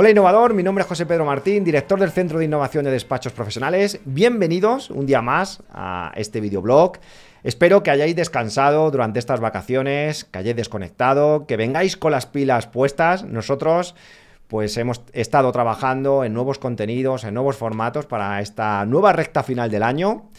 Hola innovador, mi nombre es José Pedro Martín, director del Centro de Innovación de Despachos Profesionales. Bienvenidos un día más a este videoblog. Espero que hayáis descansado durante estas vacaciones, que hayáis desconectado, que vengáis con las pilas puestas. Nosotros pues hemos estado trabajando en nuevos contenidos, en nuevos formatos para esta nueva recta final del año.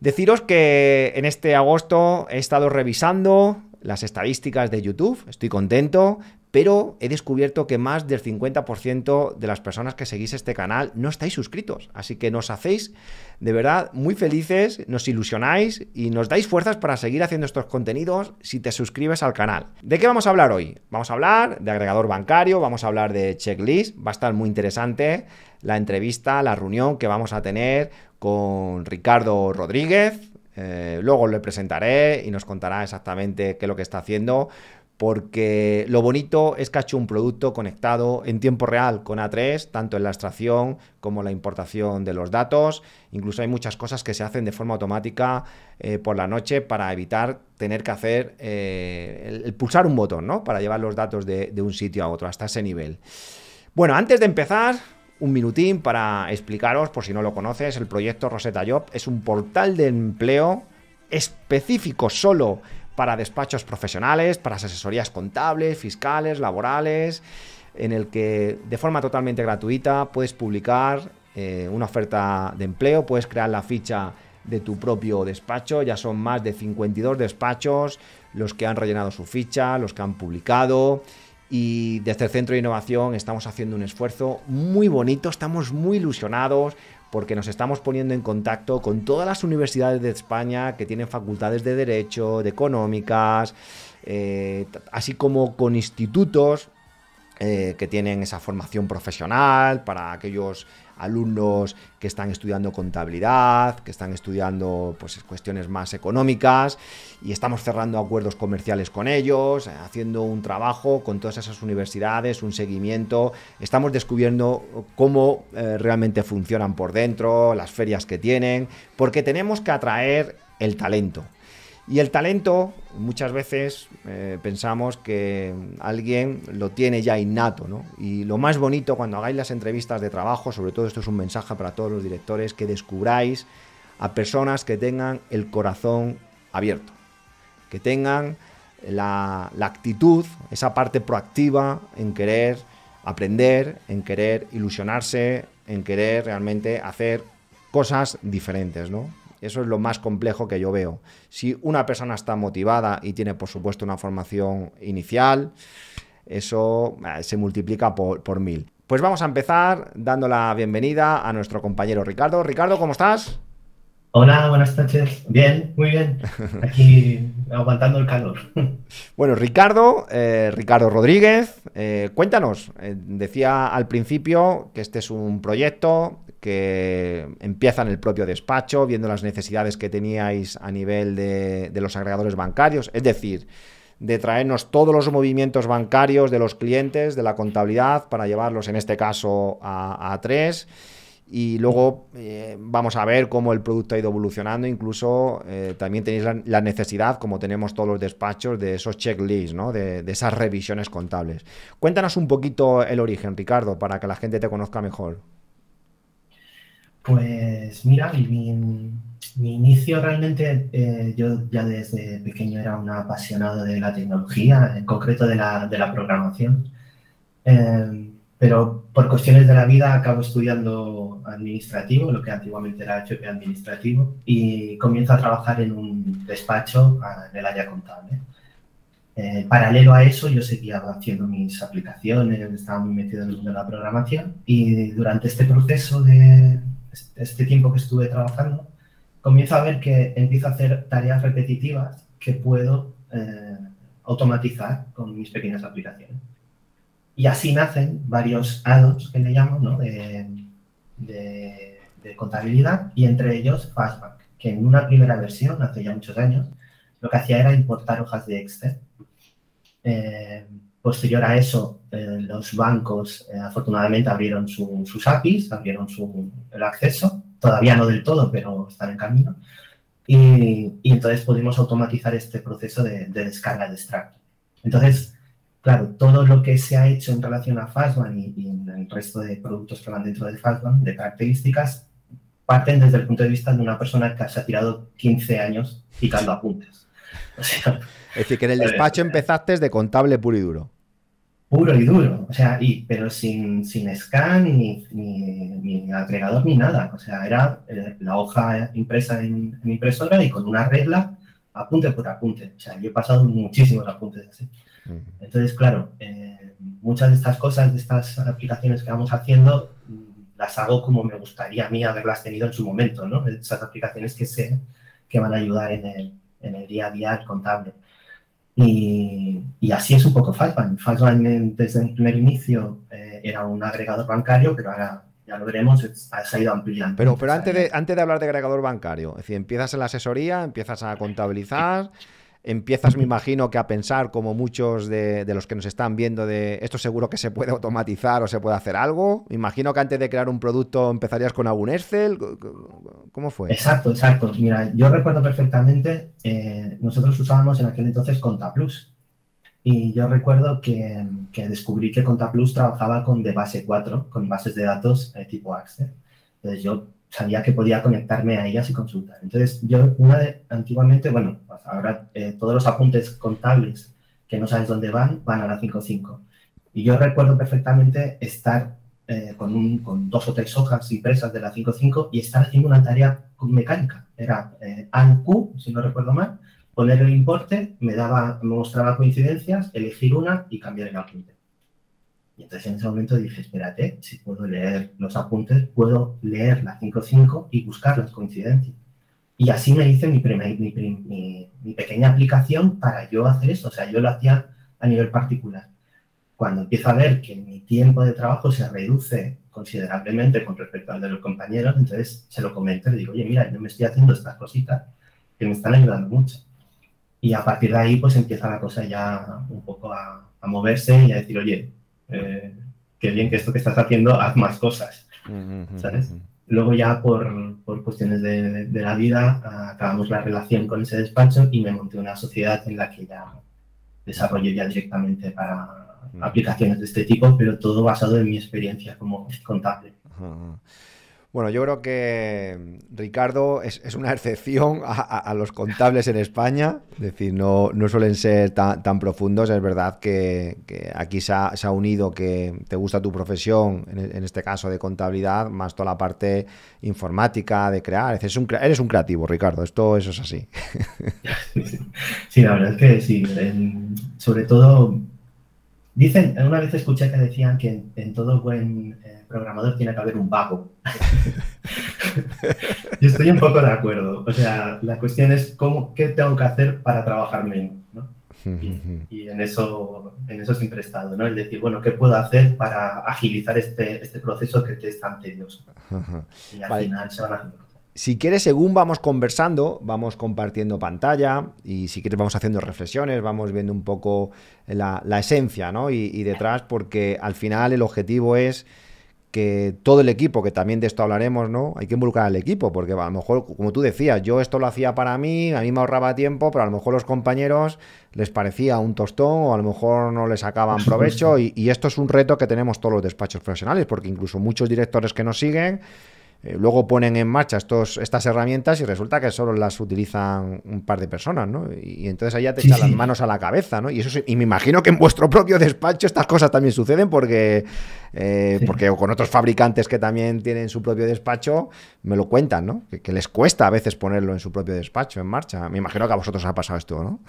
Deciros que en este agosto he estado revisando las estadísticas de YouTube, estoy contento, pero he descubierto que más del 50% de las personas que seguís este canal no estáis suscritos. Así que nos hacéis de verdad muy felices, nos ilusionáis y nos dais fuerzas para seguir haciendo estos contenidos si te suscribes al canal. ¿De qué vamos a hablar hoy? Vamos a hablar de agregador bancario, vamos a hablar de checklist, va a estar muy interesante la entrevista, la reunión que vamos a tener con Ricardo Rodríguez. Eh, luego le presentaré y nos contará exactamente qué es lo que está haciendo porque lo bonito es que ha hecho un producto conectado en tiempo real con A3, tanto en la extracción como la importación de los datos. Incluso hay muchas cosas que se hacen de forma automática eh, por la noche para evitar tener que hacer eh, el, pulsar un botón, ¿no? Para llevar los datos de, de un sitio a otro, hasta ese nivel. Bueno, antes de empezar, un minutín para explicaros, por si no lo conoces, el proyecto Rosetta Job es un portal de empleo específico solo para despachos profesionales, para asesorías contables, fiscales, laborales, en el que de forma totalmente gratuita puedes publicar eh, una oferta de empleo, puedes crear la ficha de tu propio despacho, ya son más de 52 despachos los que han rellenado su ficha, los que han publicado. Y desde el Centro de Innovación estamos haciendo un esfuerzo muy bonito, estamos muy ilusionados, porque nos estamos poniendo en contacto con todas las universidades de España que tienen facultades de Derecho, de Económicas, eh, así como con institutos eh, que tienen esa formación profesional, para aquellos alumnos que están estudiando contabilidad, que están estudiando pues, cuestiones más económicas y estamos cerrando acuerdos comerciales con ellos, eh, haciendo un trabajo con todas esas universidades, un seguimiento, estamos descubriendo cómo eh, realmente funcionan por dentro, las ferias que tienen, porque tenemos que atraer el talento, y el talento, muchas veces eh, pensamos que alguien lo tiene ya innato, ¿no? Y lo más bonito cuando hagáis las entrevistas de trabajo, sobre todo esto es un mensaje para todos los directores, que descubráis a personas que tengan el corazón abierto, que tengan la, la actitud, esa parte proactiva en querer aprender, en querer ilusionarse, en querer realmente hacer cosas diferentes, ¿no? Eso es lo más complejo que yo veo. Si una persona está motivada y tiene, por supuesto, una formación inicial, eso eh, se multiplica por, mil. Pues vamos a empezar dando la bienvenida a nuestro compañero Ricardo. Ricardo, ¿cómo estás? Hola, buenas noches. Bien, muy bien. Aquí aguantando el calor. Bueno, Ricardo, eh, Ricardo Rodríguez, eh, cuéntanos. decía al principio que este es un proyecto que empiezan el propio despacho, viendo las necesidades que teníais a nivel de, los agregadores bancarios, es decir, de traernos todos los movimientos bancarios de los clientes, de la contabilidad, para llevarlos en este caso a, tres. Y luego eh, vamos a ver cómo el producto ha ido evolucionando. Incluso eh, también tenéis la, necesidad, como tenemos todos los despachos, de esos checklists, de esas revisiones contables. Cuéntanos un poquito el origen, Ricardo, para que la gente te conozca mejor. Pues mira, mi, inicio realmente, eh, yo ya desde pequeño era un apasionado de la tecnología, en concreto de la, programación. Em, pero por cuestiones de la vida acabo estudiando administrativo, lo que antiguamente era HP administrativo, y comienzo a trabajar en un despacho ah, en el área contable. Eh, paralelo a eso, yo seguía haciendo mis aplicaciones, estaba muy metido en la programación, y durante este proceso de, este tiempo que estuve trabajando, comienzo a ver que empiezo a hacer tareas repetitivas que puedo eh, automatizar con mis pequeñas aplicaciones. Y así nacen varios add-ons, que le llamo, ¿no? de, de, contabilidad y entre ellos Fastback, que en una primera versión, hace ya muchos años, lo que hacía era importar hojas de Excel. Eh, Posterior a eso, eh, los bancos eh, afortunadamente abrieron sus APIs, abrieron su, el acceso, todavía no del todo, pero están en camino. Y, y entonces pudimos automatizar este proceso de, descarga de extracto. Entonces, claro, todo lo que se ha hecho en relación a Fastman y, el resto de productos que van dentro de Fastman, de características, parten desde el punto de vista de una persona que se ha tirado 15 años picando apuntes es decir, que en el despacho empezaste de contable puro y duro. Puro y duro, o sea, y, pero sin, sin scan, ni, ni, agregador, ni nada. O sea, era eh, la hoja impresa en, impresora y con una regla apunte por apunte. O sea, yo he pasado muchísimos apuntes así. Entonces, claro, eh, muchas de estas cosas, de estas aplicaciones que vamos haciendo, mm, las hago como me gustaría a mí haberlas tenido en su momento, ¿no? Esas aplicaciones que sé que van a ayudar en el, en el día a día contable. Y, así es un poco Falcon. Falcon desde el primer inicio eh, era un agregador bancario, pero ahora ya lo veremos, se ha ido ampliando. Pero, pero antes, de, antes de hablar de agregador bancario, es decir, empiezas en la asesoría, empiezas a contabilizar empiezas, me imagino, que a pensar, como muchos de, los que nos están viendo, de esto seguro que se puede automatizar o se puede hacer algo. Me imagino que antes de crear un producto empezarías con algún Excel. ¿Cómo fue? Exacto, exacto. Mira, yo recuerdo perfectamente, eh, nosotros usábamos en aquel entonces ContaPlus. Y yo recuerdo que, descubrí que ContaPlus trabajaba con de base 4, con bases de datos eh, tipo Excel. Entonces yo sabía que podía conectarme a ellas y consultar. Entonces, yo una de, antiguamente, bueno, pues ahora eh, todos los apuntes contables que no sabes dónde van, van a la 5.5. Y yo recuerdo perfectamente estar eh, con, un, con, dos o tres hojas impresas de la 5.5 y estar haciendo una tarea mecánica. Era eh, Q, si no recuerdo mal, poner el importe, me, daba, me mostraba coincidencias, elegir una y cambiar el apunte. Y entonces en ese momento dije, espérate, si puedo leer los apuntes, puedo leer las 5.5 y buscar las coincidencias. Y así me hice mi, mi, mi, pequeña aplicación para yo hacer eso. O sea, yo lo hacía a nivel particular. Cuando empiezo a ver que mi tiempo de trabajo se reduce considerablemente con respecto al de los compañeros, entonces se lo comento y le digo, oye, mira, yo me estoy haciendo estas cositas que me están ayudando mucho. Y a partir de ahí, pues empieza la cosa ya un poco a moverse y a decir, oye, eh, qué bien que esto que estás haciendo, haz más cosas, Luego ya por, cuestiones de, la vida acabamos la relación con ese despacho y me monté una sociedad en la que ya desarrollé ya directamente para aplicaciones de este tipo, pero todo basado en mi experiencia como contable. Bueno, yo creo que mm, Ricardo es, una excepción a, los contables en España, es decir, no, no suelen ser tan, tan, profundos, es verdad que, aquí se ha, unido que te gusta tu profesión, e, en, este caso de contabilidad, más toda la parte informática, de crear, un, eres un creativo, Ricardo, esto eso es así. Sí, la verdad es que sí, sobre todo, dicen, una vez escuché que decían que en todo buen programador tiene que haber un vago. Yo estoy un poco de acuerdo. O sea, la cuestión es cómo, qué tengo que hacer para trabajar menos. ¿no? Y, en eso en eso siempre he estado, ¿no? El decir, bueno, ¿qué puedo hacer para agilizar este, este proceso que te es tan tedioso? al final si quieres, según vamos conversando, vamos compartiendo pantalla y si quieres vamos haciendo reflexiones, vamos viendo un poco la, esencia ¿no? y, detrás, porque al final el objetivo es que todo el equipo, que también de esto hablaremos, ¿no? Hay que involucrar al equipo, porque a lo mejor, como tú decías, yo esto lo hacía para mí, a mí me ahorraba tiempo, pero a lo mejor los compañeros les parecía un tostón o a lo mejor no les sacaban provecho y, y esto es un reto que tenemos todos los despachos profesionales, porque incluso muchos directores que nos siguen eh, luego ponen en marcha estos, estas herramientas y resulta que solo las utilizan un par de personas, ¿no? Y, entonces allá te echan las manos a la cabeza, ¿no? Y, eso, me imagino que en vuestro propio despacho estas cosas también suceden porque, eh, porque con otros fabricantes que también tienen su propio despacho, me lo cuentan, ¿no? Que, les cuesta a veces ponerlo en su propio despacho, en marcha. Me imagino que a vosotros ha pasado esto, ¿no?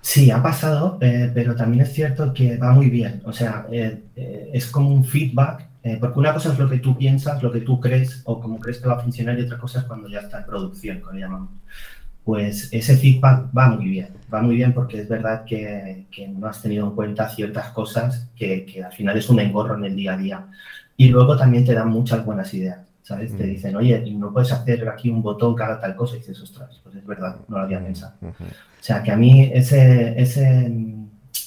Sí, ha pasado, eh, pero también es cierto que va muy bien. O sea, es como un feedback eh, porque una cosa es lo que tú piensas, lo que tú crees o cómo crees que va a funcionar y otra cosa es cuando ya está en producción, como llamamos. Pues ese feedback va muy bien, va muy bien porque es verdad que, no has tenido en cuenta ciertas cosas que, que, al final es un engorro en el día a día. Y luego también te dan muchas buenas ideas, ¿sabes? Te mm. dicen, oye, no puedes hacer aquí un botón cada tal cosa y dices, ostras, pues es verdad, no lo había mm, pensado. O sea, que a mí ese, ese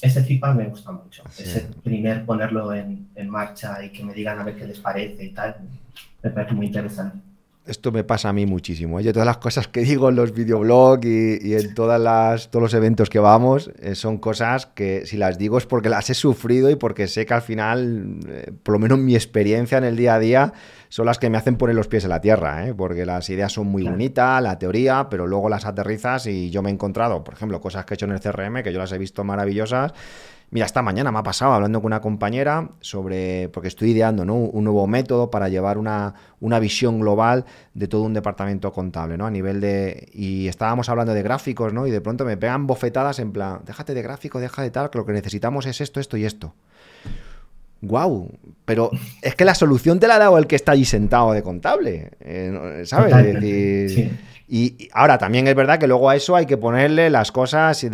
ese feedback me gusta mucho. Ah, Ese primer ponerlo en, en marcha y que me digan a ver qué les parece y tal, me parece muy interesante esto me pasa a mí muchísimo. ¿eh? Yo todas las cosas que digo en los videoblogs y, en todas las, todos los eventos que vamos eh, son cosas que si las digo es porque las he sufrido y porque sé que al final, eh, por lo menos mi experiencia en el día a día, son las que me hacen poner los pies en la tierra, porque las ideas son muy bonitas, la teoría, pero luego las aterrizas y yo me he encontrado, por ejemplo, cosas que he hecho en el CRM que yo las he visto maravillosas Mira, esta mañana me ha pasado hablando con una compañera sobre, porque estoy ideando un nuevo método para llevar una, una, visión global de todo un departamento contable, ¿no? A nivel de, y estábamos hablando de gráficos, ¿no? Y de pronto me pegan bofetadas en plan, déjate de gráfico, deja de tal, que lo que necesitamos es esto, esto y esto. ¡Guau! pero es que la solución te la ha dado el que está allí sentado de contable, eh, ¿sabes? y, ahora también es verdad que luego a eso hay que ponerle las cosas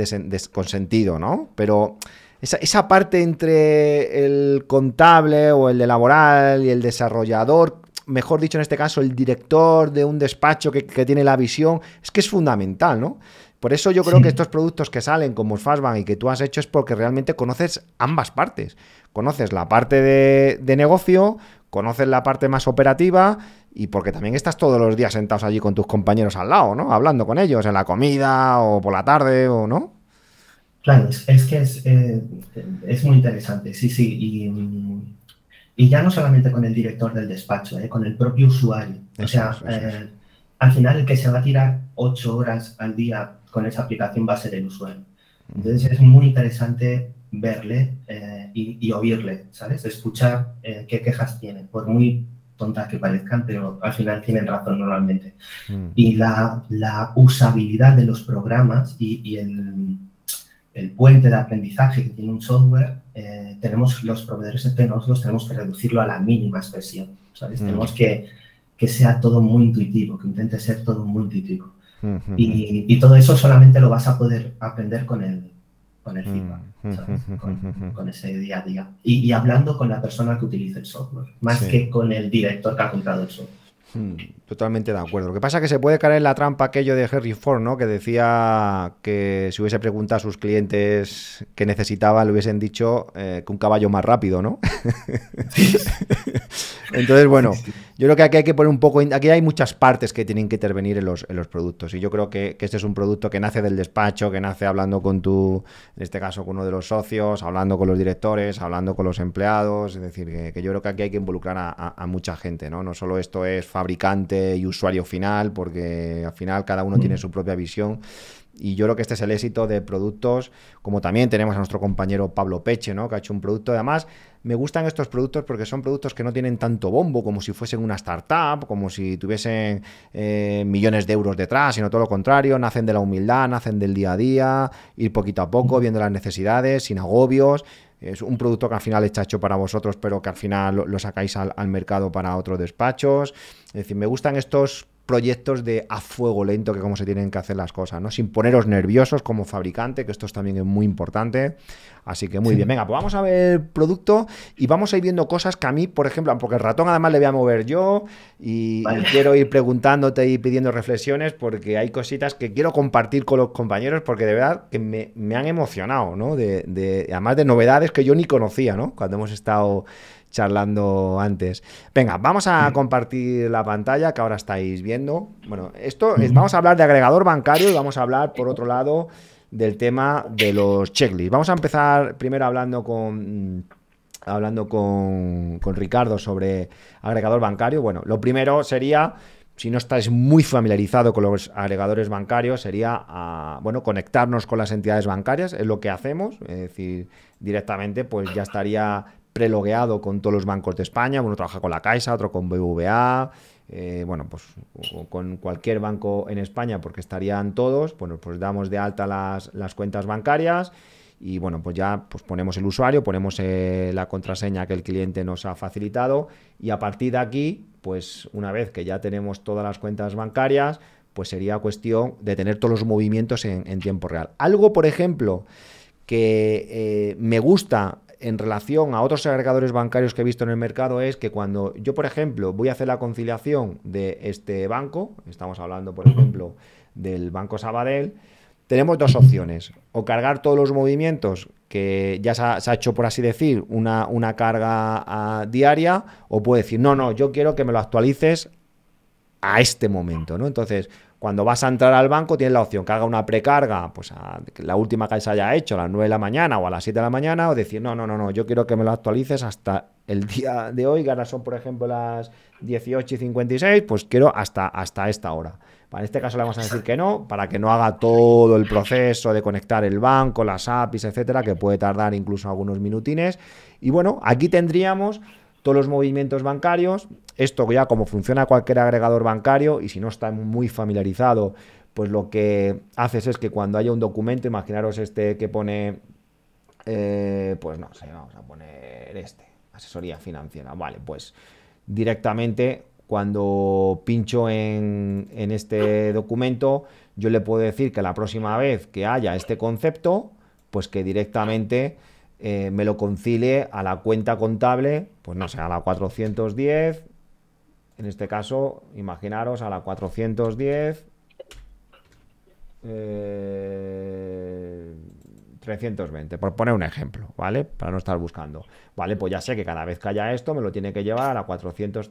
con sentido, ¿no? Pero esa, esa, parte entre el contable o el de laboral y el desarrollador, mejor dicho en este caso, el director de un despacho que, tiene la visión, es que es fundamental, ¿no? Por eso yo creo que estos productos que salen como Fastbank y que tú has hecho es porque realmente conoces ambas partes. Conoces la parte de, de negocio, conoces la parte más operativa y porque también estás todos los días sentados allí con tus compañeros al lado, ¿no? Hablando con ellos en la comida o por la tarde o no. Claro, Es que es, eh, es, muy interesante, sí, sí. Y, y, ya no solamente con el director del despacho, eh, con el propio usuario. o sea, eh, al final el que se va a tirar ocho horas al día con esa aplicación va a ser el usuario. Entonces es muy interesante verle eh, y, y, oírle, ¿sabes? Escuchar qué quejas tiene, por muy tontas que parezcan, pero al final tienen razón normalmente. Mm. Y la, la, usabilidad de los programas y, y el el puente de aprendizaje que tiene un software, eh, tenemos los proveedores nosotros tenemos que reducirlo a la mínima expresión. ¿sabes? Mm. Tenemos que, que sea todo muy intuitivo, que intente ser todo muy intuitivo. y, todo eso solamente lo vas a poder aprender con el, con feedback, mm. Con, ese día a día. Y, hablando con la persona que utiliza el software, más que con el director que ha comprado el software. Hmm, totalmente de acuerdo. Lo que pasa es que se puede caer en la trampa aquello de Harry Ford, ¿no? Que decía que si hubiese preguntado a sus clientes qué necesitaban, le hubiesen dicho eh, que un caballo más rápido, ¿no? Entonces, bueno, yo creo que aquí hay que poner un poco. Aquí hay muchas partes que tienen que intervenir en los, productos. Y yo creo que, este es un producto que nace del despacho, que nace hablando con tu, en este caso, con uno de los socios, hablando con los directores, hablando con los empleados. Es decir, que, yo creo que aquí hay que involucrar a, mucha gente, ¿no? No solo esto es fabricante y usuario final, porque al final cada uno tiene mm. su propia visión. Y yo creo que este es el éxito de productos, como también tenemos a nuestro compañero Pablo Peche, ¿no? Que ha hecho un producto. Además, me gustan estos productos porque son productos que no tienen tanto bombo, como si fuesen una startup, como si tuviesen eh, millones de euros detrás, sino todo lo contrario, nacen de la humildad, nacen del día a día, ir poquito a poco, viendo las necesidades, sin agobios. Es un producto que al final está hecho para vosotros, pero que al final lo, sacáis al, al mercado para otros despachos. Es decir, me gustan estos proyectos de a fuego lento, que cómo se tienen que hacer las cosas, ¿no? Sin poneros nerviosos como fabricante, que esto también es muy importante. Así que muy bien, venga, pues vamos a ver el producto y vamos a ir viendo cosas que a mí, por ejemplo, porque el ratón además le voy a mover yo y, quiero ir preguntándote y pidiendo reflexiones porque hay cositas que quiero compartir con los compañeros porque de verdad que me, me han emocionado, ¿no? además de novedades que yo ni conocía, ¿no? Cuando hemos estado charlando antes. Venga, vamos a compartir la pantalla que ahora estáis viendo. Bueno, esto es, vamos a hablar de agregador bancario y vamos a hablar, por otro lado, del tema de los checklists. Vamos a empezar primero hablando con mm, hablando con, Ricardo sobre agregador bancario. Bueno, lo primero sería si no estáis muy familiarizado con los agregadores bancarios, sería a ah, bueno, conectarnos con las entidades bancarias, es lo que hacemos, es decir, directamente pues ya estaría prelogueado con todos los bancos de España. Uno trabaja con la Caixa, otro con BBVA, eh, bueno, pues con cualquier banco en España, porque estarían todos. Bueno, pues damos de alta las, cuentas bancarias y bueno, pues ya pues ponemos el usuario, ponemos eh, la contraseña que el cliente nos ha facilitado y a partir de aquí, pues una vez que ya tenemos todas las cuentas bancarias, pues sería cuestión de tener todos los movimientos en, tiempo real. Algo, por ejemplo, que eh, me gusta en relación a otros agregadores bancarios que he visto en el mercado es que cuando yo, por ejemplo, voy a hacer la conciliación de este banco, estamos hablando, por ejemplo, del Banco Sabadell, tenemos dos opciones. O cargar todos los movimientos, que ya se ha, hecho, por así decir, una, una carga ah, diaria, o puede decir, no, no, yo quiero que me lo actualices a este momento, ¿no? Entonces, cuando vas a entrar al banco tienes la opción que haga una precarga, pues la última que se haya hecho, a las 9 de la mañana o a las 7 de la mañana, o decir, no, no, no, no, yo quiero que me lo actualices hasta el día de hoy, que ahora son, por ejemplo, las 18 y 56, pues quiero hasta, hasta esta hora. En este caso le vamos a decir que no, para que no haga todo el proceso de conectar el banco, las APIs, etcétera, que puede tardar incluso algunos minutines. Y bueno, aquí tendríamos los movimientos bancarios. Esto ya como funciona cualquier agregador bancario y si no está muy familiarizado, pues lo que haces es que cuando haya un documento, imaginaros este que pone, eh, pues no sé, vamos a poner este, asesoría financiera, vale, pues directamente cuando pincho en, en este documento, yo le puedo decir que la próxima vez que haya este concepto, pues que directamente eh, me lo concilie a la cuenta contable, pues no sé, a la 410, en este caso, imaginaros a la 410, 320, eh, por poner un ejemplo, ¿vale? Para no estar buscando. Vale, pues ya sé que cada vez que haya esto me lo tiene que llevar a la 410.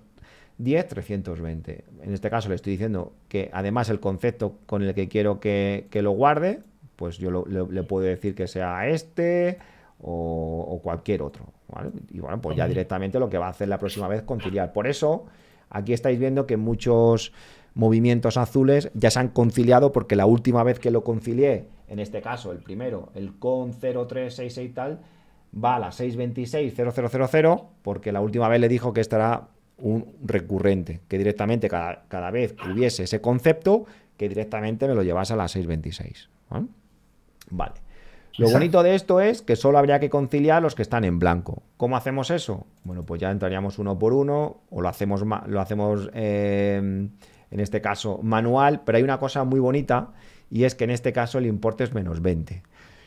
320. En este caso le estoy diciendo que además el concepto con el que quiero que, lo guarde, pues yo le, le puedo decir que sea este, o, cualquier otro. Y bueno, pues ya directamente lo que va a hacer la próxima vez conciliar. Por eso, aquí estáis viendo que muchos movimientos azules ya se han conciliado porque la última vez que lo concilié, en este caso el primero, el con 0366 tal, va a la 626.0000 porque la última vez le dijo que estará un recurrente, que directamente cada, vez que hubiese ese concepto, que directamente me lo llevase a la 626. ¿Vale? vale. Lo bonito de esto es que solo habría que conciliar los que están en blanco. ¿Cómo hacemos eso? Bueno, pues ya entraríamos uno por uno o lo hacemos, lo hacemos eh, en este caso manual, pero hay una cosa muy bonita y es que en este caso el importe es menos 20.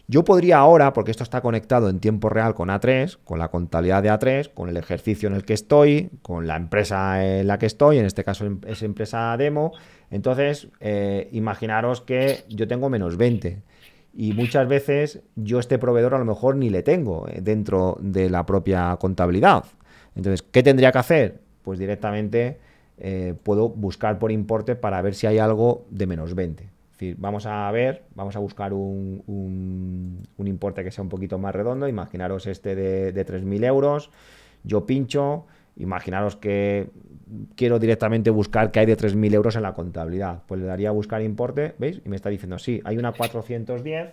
Yo podría ahora, porque esto está conectado en tiempo real con A3, con la contabilidad de A3, con el ejercicio en el que estoy, con la empresa en la que estoy, en este caso es empresa demo, entonces eh, imaginaros que yo tengo menos 20 y muchas veces yo este proveedor a lo mejor ni le tengo eh, dentro de la propia contabilidad. Entonces, ¿qué tendría que hacer? Pues directamente eh, puedo buscar por importe para ver si hay algo de menos 20. Es vamos a ver, vamos a buscar un, un, importe que sea un poquito más redondo. Imaginaros este de, de 3.000 euros. Yo pincho, Imaginaros que quiero directamente buscar que hay de 3.000 euros en la contabilidad. Pues le daría a buscar importe, ¿veis? Y me está diciendo, sí, hay una 410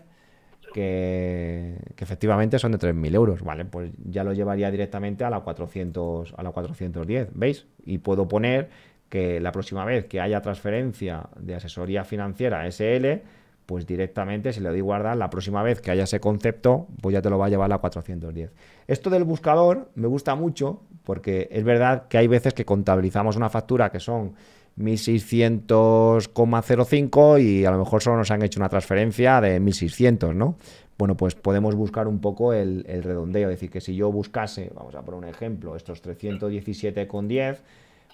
que, que efectivamente son de 3.000 euros, ¿vale? Pues ya lo llevaría directamente a la, 400, a la 410, ¿veis? Y puedo poner que la próxima vez que haya transferencia de asesoría financiera SL, pues directamente si le doy guardar, la próxima vez que haya ese concepto, pues ya te lo va a llevar a 410. Esto del buscador me gusta mucho porque es verdad que hay veces que contabilizamos una factura que son 1600,05 y a lo mejor solo nos han hecho una transferencia de 1600, ¿no? Bueno, pues podemos buscar un poco el, el redondeo, es decir, que si yo buscase, vamos a poner un ejemplo, estos 317,10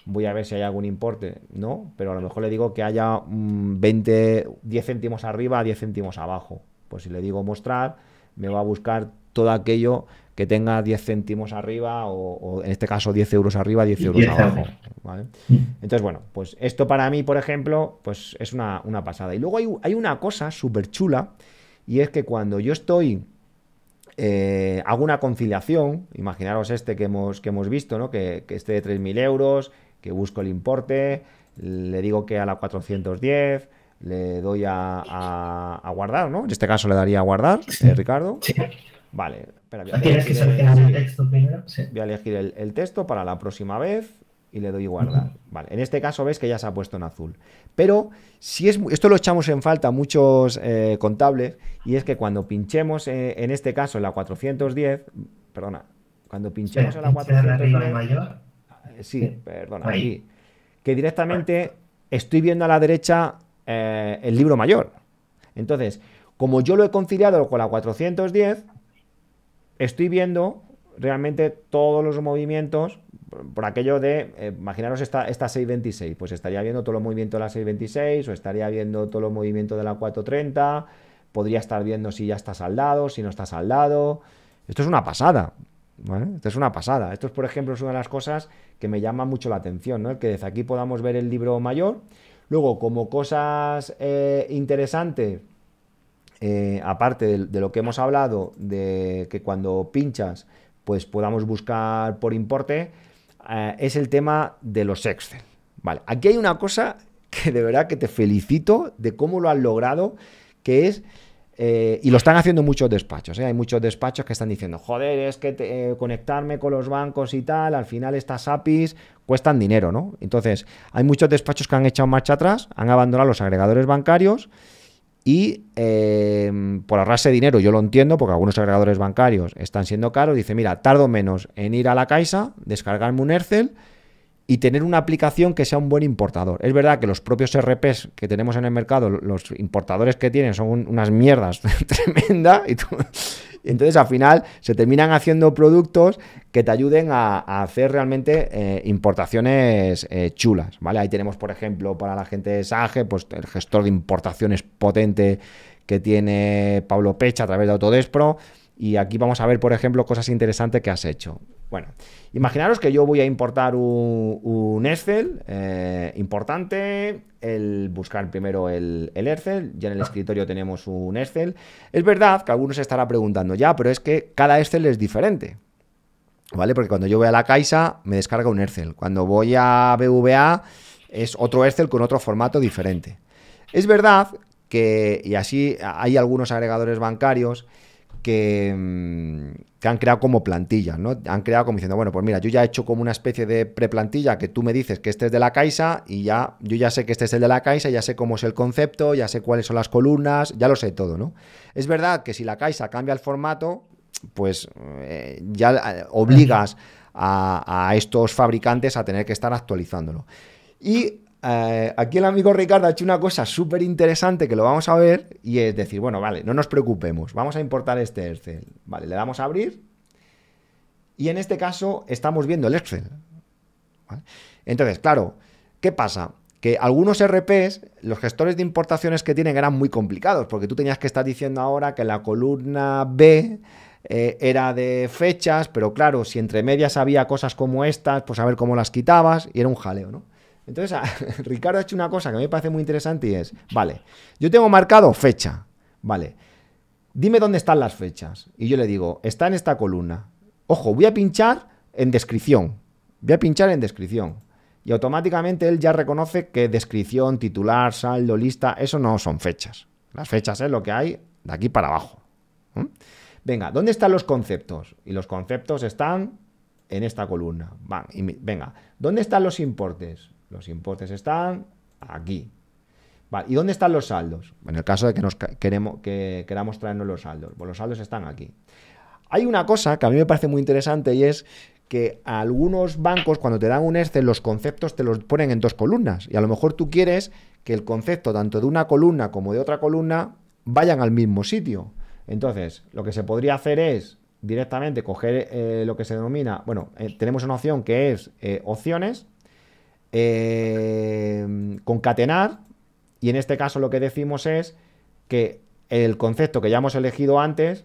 voy a ver si hay algún importe, ¿no? Pero a lo mejor le digo que haya 20, mm, 10 céntimos arriba, 10 céntimos abajo. Pues si le digo mostrar, me va a buscar todo aquello que tenga 10 céntimos arriba o, en este caso 10 euros arriba, 10 euros abajo. Mm. Entonces, bueno, pues esto para mí, por ejemplo, pues es una, pasada. Y luego hay, una cosa súper chula y es que cuando yo estoy... Eh, hago una conciliación, imaginaros este que hemos, que hemos visto, ¿no? que, que esté de 3.000 euros, que busco el importe, le digo que a la 410, le doy a, guardar, ¿no? En este caso le daría a guardar, eh, Ricardo. Sí. Vale, espera, voy a, elegir, que seleccionar el, texto primero? Voy a elegir el, texto para la próxima vez y le doy guardar. Vale, en este caso ves que ya se ha puesto en azul. Pero si es, esto lo echamos en falta muchos eh, contables y es que cuando pinchemos eh, en este caso en la 410, perdona, cuando pinchemos en la 410 mayor, eh, sí, perdón, que directamente estoy viendo a la derecha eh, el libro mayor. Entonces, como yo lo he conciliado con la 410, estoy viendo realmente todos los movimientos por, aquello de, eh, imaginaros esta, esta 626, pues estaría viendo todos los movimientos de la 626 o estaría viendo todos los movimientos de la 430, podría estar viendo si ya está saldado, si no está saldado. Esto es una pasada. Esto es una pasada. Esto, es, por ejemplo, es una de las cosas que me llama mucho la atención, que desde aquí podamos ver el libro mayor. Luego, como cosas eh, interesantes, eh, aparte de, lo que hemos hablado, de que cuando pinchas, pues podamos buscar por importe, eh, es el tema de los Excel. Vale, aquí hay una cosa que de verdad que te felicito de cómo lo has logrado, que es eh, y lo están haciendo muchos despachos. ¿eh? Hay muchos despachos que están diciendo, joder, es que eh, conectarme con los bancos y tal, al final estas APIs cuestan dinero, ¿no? Entonces, hay muchos despachos que han echado marcha atrás, han abandonado los agregadores bancarios y por ahorrarse dinero, yo lo entiendo, porque algunos agregadores bancarios están siendo caros, dice, mira, tardo menos en ir a la Caixa, descargarme un Ercel y tener una aplicación que sea un buen importador. Es verdad que los propios RPs que tenemos en el mercado, los importadores que tienen son unas mierdas tremendas y entonces al final se terminan haciendo productos que te ayuden a, hacer realmente eh, importaciones eh, chulas, ¿vale? Ahí tenemos, por ejemplo, para la gente de Sage, pues el gestor de importaciones potente que tiene Pablo Pecha a través de Autodespro. Y aquí vamos a ver, por ejemplo, cosas interesantes que has hecho. Bueno, Imaginaros que yo voy a importar un, Excel eh, importante, el buscar primero el, Excel, ya en el escritorio tenemos un Excel. Es verdad que algunos se estará preguntando ya, pero es que cada Excel es diferente. ¿Vale? Porque cuando yo voy a la Caixa me descarga un Excel. Cuando voy a BVA es otro Excel con otro formato diferente. Es verdad que, y así hay algunos agregadores bancarios Mm, que, han creado como plantilla, ¿no? Han creado como diciendo, bueno, pues mira, yo ya he hecho como una especie de preplantilla que tú me dices que este es de la Caixa y ya, yo ya sé que este es el de la Caixa, ya sé cómo es el concepto, ya sé cuáles son las columnas, ya lo sé todo, ¿no? Es verdad que si la Caixa cambia el formato, pues eh, ya eh, obligas a, a estos fabricantes a tener que estar actualizándolo. Y eh, aquí el amigo Ricardo ha hecho una cosa súper interesante que lo vamos a ver y es decir, bueno, vale, no nos preocupemos, vamos a importar este Excel. Vale, le damos a abrir y en este caso estamos viendo el Excel. Entonces, claro, ¿qué pasa? Que algunos RPs, los gestores de importaciones que tienen eran muy complicados porque tú tenías que estar diciendo ahora que la columna B eh, era de fechas, pero claro, si entre medias había cosas como estas, pues a ver cómo las quitabas y era un jaleo, ¿no? Entonces, Ricardo ha hecho una cosa que me parece muy interesante y es, vale, yo tengo marcado fecha, vale, dime dónde están las fechas. Y yo le digo, está en esta columna. Ojo, voy a pinchar en descripción, voy a pinchar en descripción. Y automáticamente él ya reconoce que descripción, titular, saldo, lista, eso no son fechas. Las fechas es lo que hay de aquí para abajo. Venga, ¿dónde están los conceptos? Y los conceptos están en esta columna. Van, y, venga, ¿dónde están los importes? Los importes están aquí. ¿y dónde están los saldos? En el caso de que, queremos, que queramos traernos los saldos. Pues los saldos están aquí. Hay una cosa que a mí me parece muy interesante y es que algunos bancos cuando te dan un Excel los conceptos te los ponen en dos columnas y a lo mejor tú quieres que el concepto tanto de una columna como de otra columna vayan al mismo sitio. Entonces, lo que se podría hacer es directamente coger eh, lo que se denomina, bueno, eh, tenemos una opción que es eh, opciones, Em, concatenar y en este caso lo que decimos es que el concepto que ya hemos elegido antes,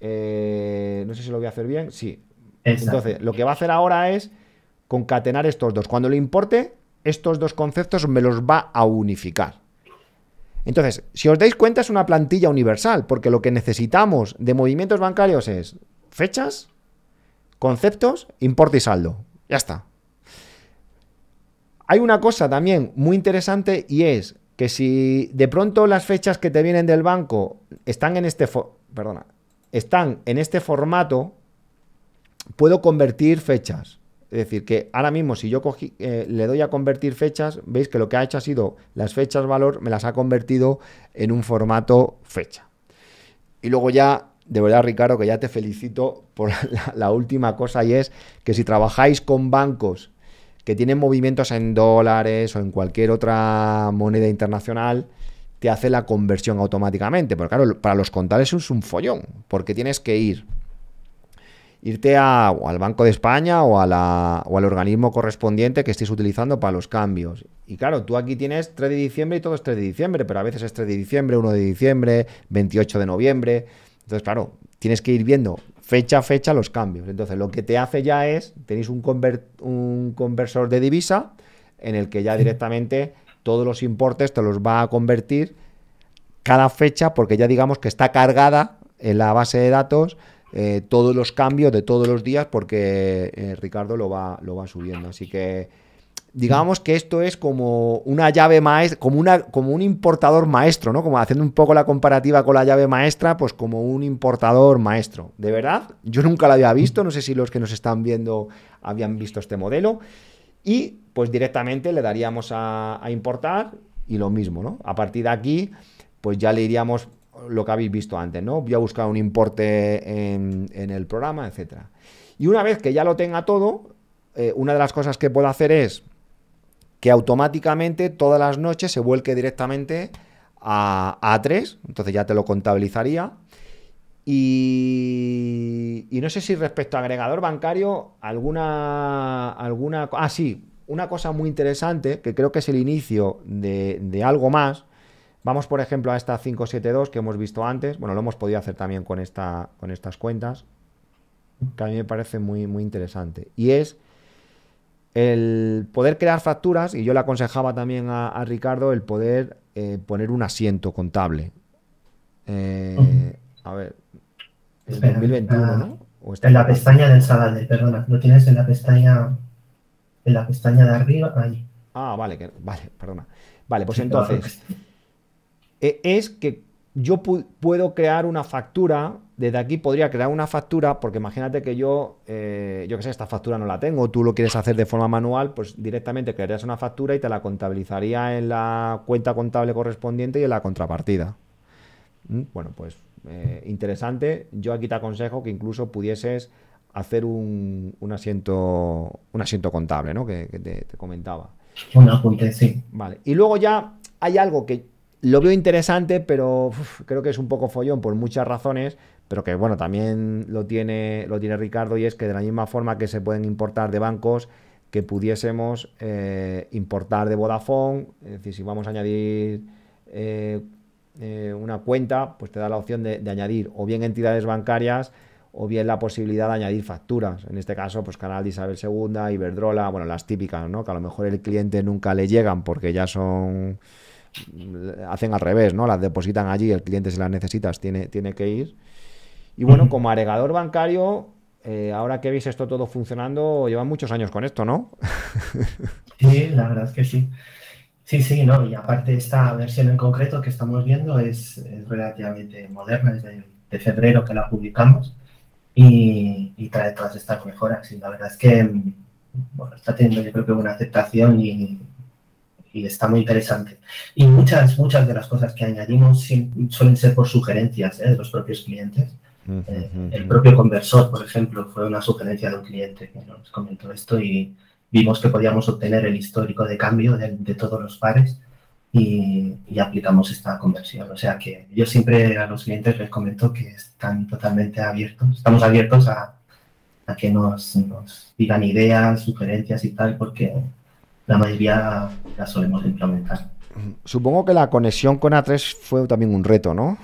eh, no sé si lo voy a hacer bien, sí. Entonces, lo que va a hacer ahora es concatenar estos dos. Cuando le importe, estos dos conceptos me los va a unificar. Entonces, si os dais cuenta, es una plantilla universal, porque lo que necesitamos de movimientos bancarios es fechas, conceptos, importe y saldo. Ya está. Hay una cosa también muy interesante y es que si de pronto las fechas que te vienen del banco están en este, están en este formato, puedo convertir fechas. Es decir, que ahora mismo si yo eh, le doy a convertir fechas, veis que lo que ha hecho ha sido las fechas valor, me las ha convertido en un formato fecha. Y luego ya, de verdad Ricardo, que ya te felicito por la última cosa y es que si trabajáis con bancos que tienen movimientos en dólares o en cualquier otra moneda internacional, te hace la conversión automáticamente. Pero claro, para los contables es un follón, porque tienes que ir irte al Banco de España o, al organismo correspondiente que estés utilizando para los cambios. Y claro, tú aquí tienes 3 de diciembre y todo es 3 de diciembre, pero a veces es 3 de diciembre, 1 de diciembre, 28 de noviembre. Entonces, claro, tienes que ir viendo fecha a fecha los cambios. Entonces, lo que te hace ya es, tenéis un, conversor de divisa en el que ya directamente todos los importes te los va a convertir cada fecha, porque ya digamos que está cargada en la base de datos eh, todos los cambios de todos los días, porque eh, Ricardo lo va, lo va subiendo. Así que digamos que esto es como una llave maestra, como, una, como un importador maestro, ¿no? Como haciendo un poco la comparativa con la llave maestra, pues como un importador maestro. De verdad, yo nunca lo había visto, no sé si los que nos están viendo habían visto este modelo. Y pues directamente le daríamos a, importar y lo mismo, ¿no? A partir de aquí, pues ya le iríamos lo que habéis visto antes, ¿no? Voy a buscar un importe en, el programa, etcétera. Y una vez que ya lo tenga todo, eh, una de las cosas que puedo hacer es que automáticamente todas las noches se vuelque directamente a, a 3 entonces ya te lo contabilizaría. Y, no sé si respecto a agregador bancario, alguna, alguna... Ah, sí, una cosa muy interesante, que creo que es el inicio de, algo más. Vamos, por ejemplo, a esta 572 que hemos visto antes. Bueno, lo hemos podido hacer también con, esta, con estas cuentas, que a mí me parece muy, muy interesante. Y es el poder crear facturas, y yo le aconsejaba también a, Ricardo el poder eh, poner un asiento contable. Eh, a ver, el 2021, ¿no? en la pestaña del saldo perdona, lo tienes en la pestaña, en la pestaña de arriba, ahí. Ah, vale, vale, perdona. Vale, pues entonces, eh, es que yo puedo crear una factura desde aquí podría crear una factura, porque imagínate que yo, eh, yo que sé, esta factura no la tengo, tú lo quieres hacer de forma manual, pues directamente crearías una factura y te la contabilizaría en la cuenta contable correspondiente y en la contrapartida. Mm, bueno, pues eh, interesante. Yo aquí te aconsejo que incluso pudieses hacer un, asiento un asiento contable, ¿no? Que, te, comentaba. Un apunte, sí. Vale. Y luego ya hay algo que lo veo interesante, pero creo que es un poco follón por muchas razones, pero que bueno, también lo tiene, lo tiene Ricardo y es que de la misma forma que se pueden importar de bancos, que pudiésemos eh, importar de Vodafone, es decir, si vamos a añadir eh, eh, una cuenta, pues te da la opción de, añadir o bien entidades bancarias o bien la posibilidad de añadir facturas. En este caso, pues Canal de Isabel II, Iberdrola, bueno, las típicas, ¿no? Que a lo mejor el cliente nunca le llegan porque ya son hacen al revés, ¿no? Las depositan allí, y el cliente si las necesitas tiene, tiene que ir. Y bueno, como agregador bancario, eh, ahora que veis esto todo funcionando, llevan muchos años con esto, ¿no? sí, la verdad es que sí. Sí, sí, no, y aparte esta versión en concreto que estamos viendo es, relativamente moderna, es de, febrero que la publicamos y, trae todas estas mejoras. Y la verdad es que está teniendo yo creo que una aceptación y, está muy interesante. Y muchas, muchas de las cosas que añadimos suelen ser por sugerencias ¿eh? de los propios clientes el propio conversor, por ejemplo, fue una sugerencia de un cliente que nos comentó esto y vimos que podíamos obtener el histórico de cambio de, todos los pares y, aplicamos esta conversión. O sea que yo siempre a los clientes les comento que están totalmente abiertos, estamos abiertos a, que nos, nos digan ideas, sugerencias y tal, porque la mayoría la solemos implementar. Supongo que la conexión con A3 fue también un reto, ¿no?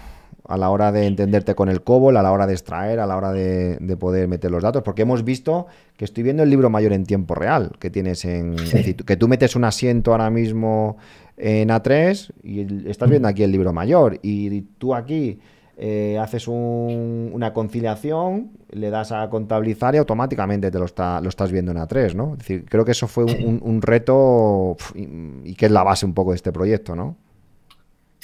a la hora de entenderte con el COBOL, a la hora de extraer, a la hora de, poder meter los datos, porque hemos visto que estoy viendo el libro mayor en tiempo real que tienes en, que tú metes un asiento ahora mismo en A3 y estás viendo aquí el libro mayor y tú aquí eh, haces una conciliación, le das a contabilizar y automáticamente te lo, estás viendo en A3, ¿no? Es decir, creo que eso fue un, reto y que es la base un poco de este proyecto, ¿no?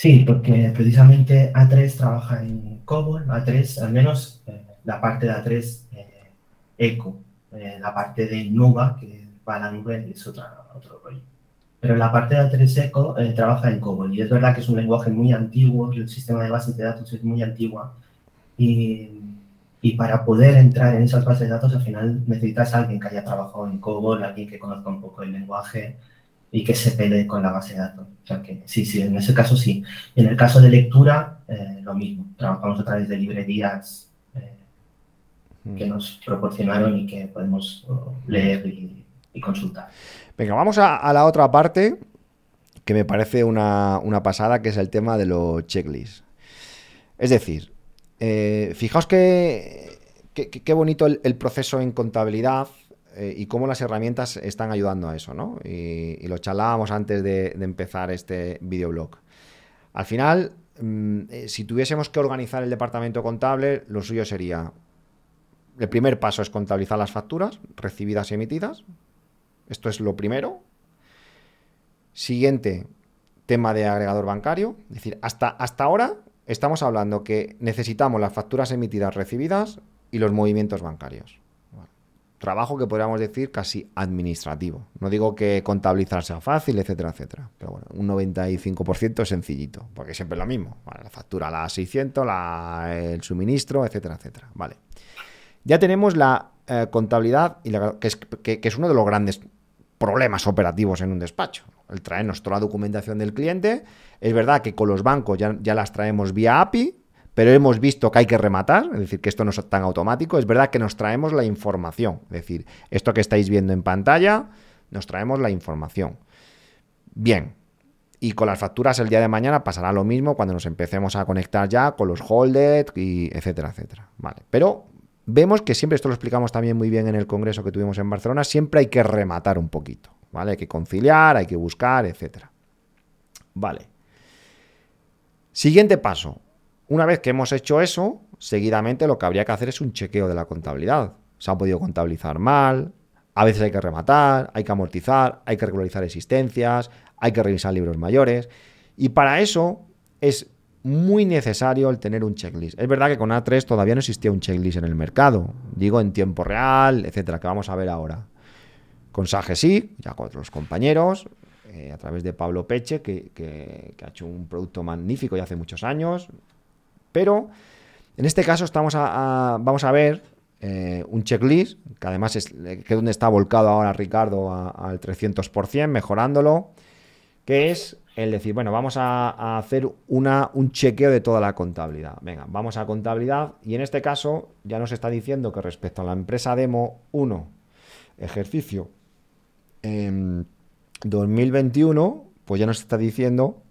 Sí, porque precisamente A3 trabaja en COBOL, A3, al menos eh, la parte de A3 eh, ECO, eh, la parte de NUBA que va a la nube, es otra, otro rollo. Pero la parte de A3 ECO trabaja en COBOL y es verdad que es un lenguaje muy antiguo, el sistema de bases de datos es muy antigua y, y para poder entrar en esas bases de datos al final necesitas a alguien que haya trabajado en COBOL, alguien que conozca un poco el lenguaje, y que se pelee con la base de datos. O sea que sí, sí, en ese caso sí. En el caso de lectura, eh, lo mismo. Trabajamos a través de librerías eh, que mm. nos proporcionaron y que podemos eh, leer y, consultar. Venga, vamos a, la otra parte que me parece una, pasada, que es el tema de los checklists. Es decir, fijaos que, qué bonito el proceso en contabilidad, eh, y cómo las herramientas están ayudando a eso, ¿no? Y, lo charlábamos antes de, empezar este videoblog. Al final, mm, eh, si tuviésemos que organizar el departamento contable, lo suyo sería, el primer paso es contabilizar las facturas recibidas y emitidas. Esto es lo primero. Siguiente, tema de agregador bancario. Es decir, hasta, hasta ahora estamos hablando que necesitamos las facturas emitidas, recibidas y los movimientos bancarios trabajo que podríamos decir casi administrativo. No digo que contabilizar sea fácil, etcétera, etcétera. Pero bueno, un 95% es sencillito, porque siempre es lo mismo. la factura, la 600, el suministro, etcétera, etcétera. Vale. Ya tenemos la eh, contabilidad, y que, es, uno de los grandes problemas operativos en un despacho. El traernos toda la documentación del cliente. Es verdad que con los bancos ya, ya las traemos vía API, pero hemos visto que hay que rematar, es decir, que esto no es tan automático. Es verdad que nos traemos la información, es decir, esto que estáis viendo en pantalla, nos traemos la información. Bien, y con las facturas el día de mañana pasará lo mismo cuando nos empecemos a conectar ya con los holded y etcétera, etcétera. Vale, pero vemos que siempre, esto lo explicamos también muy bien en el congreso que tuvimos en Barcelona, siempre hay que rematar un poquito, ¿vale? Hay que conciliar, hay que buscar, etcétera. Vale. Siguiente paso, una vez que hemos hecho eso, seguidamente lo que habría que hacer es un chequeo de la contabilidad. Se ha podido contabilizar mal, a veces hay que rematar, hay que amortizar, hay que regularizar existencias, hay que revisar libros mayores. Y para eso es muy necesario el tener un checklist. Es verdad que con A3 todavía no existía un checklist en el mercado, digo en tiempo real, etcétera, que vamos a ver ahora. Con Sage sí, ya con otros compañeros, eh, a través de Pablo Peche, que, que ha hecho un producto magnífico ya hace muchos años, pero en este caso estamos vamos a ver eh, un checklist, que además es, eh, que donde está volcado ahora Ricardo al 300%, mejorándolo, que es el decir, bueno, vamos a, hacer un chequeo de toda la contabilidad. Venga, vamos a contabilidad y en este caso ya nos está diciendo que respecto a la empresa demo 1, ejercicio 2021, em, pues ya nos está diciendo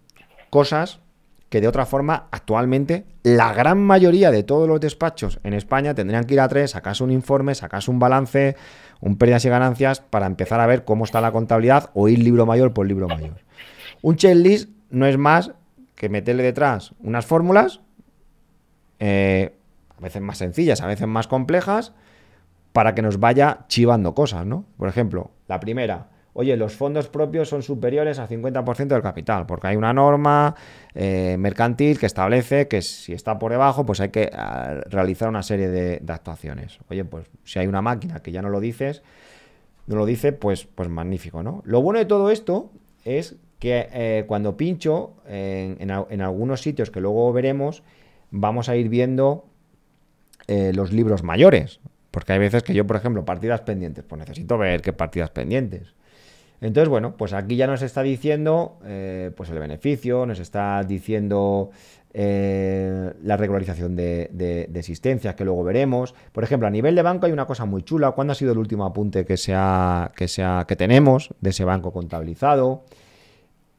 cosas que de otra forma actualmente la gran mayoría de todos los despachos en España tendrían que ir a tres, sacarse un informe, sacarse un balance, un pérdidas y ganancias para empezar a ver cómo está la contabilidad o ir libro mayor por libro mayor. Un checklist no es más que meterle detrás unas fórmulas, eh, a veces más sencillas, a veces más complejas, para que nos vaya chivando cosas, ¿no? Por ejemplo, la primera, oye, los fondos propios son superiores al 50% del capital, porque hay una norma eh, mercantil que establece que si está por debajo, pues hay que ah, realizar una serie de, actuaciones. Oye, pues si hay una máquina que ya no lo dices, no lo dice, pues, pues magnífico, ¿no? Lo bueno de todo esto es que eh, cuando pincho en, algunos sitios que luego veremos, vamos a ir viendo eh, los libros mayores. Porque hay veces que yo, por ejemplo, partidas pendientes, pues necesito ver qué partidas pendientes. Entonces, bueno, pues aquí ya nos está diciendo eh, pues el beneficio, nos está diciendo eh, la regularización de, existencias que luego veremos. Por ejemplo, a nivel de banco hay una cosa muy chula. ¿Cuándo ha sido el último apunte que, sea, que, sea, que tenemos de ese banco contabilizado?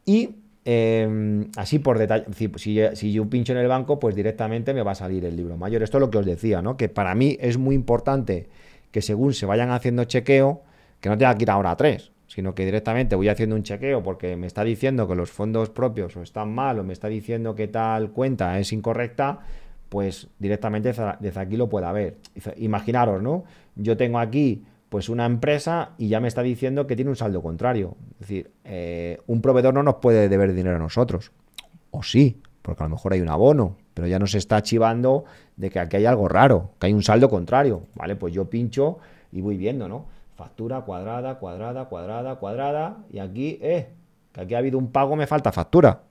Y em, así por detalle, si, yo pincho en el banco, pues directamente me va a salir el libro mayor. Esto es lo que os decía, ¿no? Que para mí es muy importante que según se vayan haciendo chequeo, que no tenga que ir ahora a tres sino que directamente voy haciendo un chequeo porque me está diciendo que los fondos propios o están mal o me está diciendo que tal cuenta es incorrecta, pues directamente desde aquí lo pueda ver. Imaginaros, ¿no? Yo tengo aquí pues una empresa y ya me está diciendo que tiene un saldo contrario. Es decir, eh, un proveedor no nos puede deber dinero a nosotros. O sí, porque a lo mejor hay un abono, pero ya nos está chivando de que aquí hay algo raro, que hay un saldo contrario. Vale, pues yo pincho y voy viendo, ¿no? Factura cuadrada, cuadrada, cuadrada, cuadrada. Y aquí, eh, que aquí ha habido un pago, me falta factura.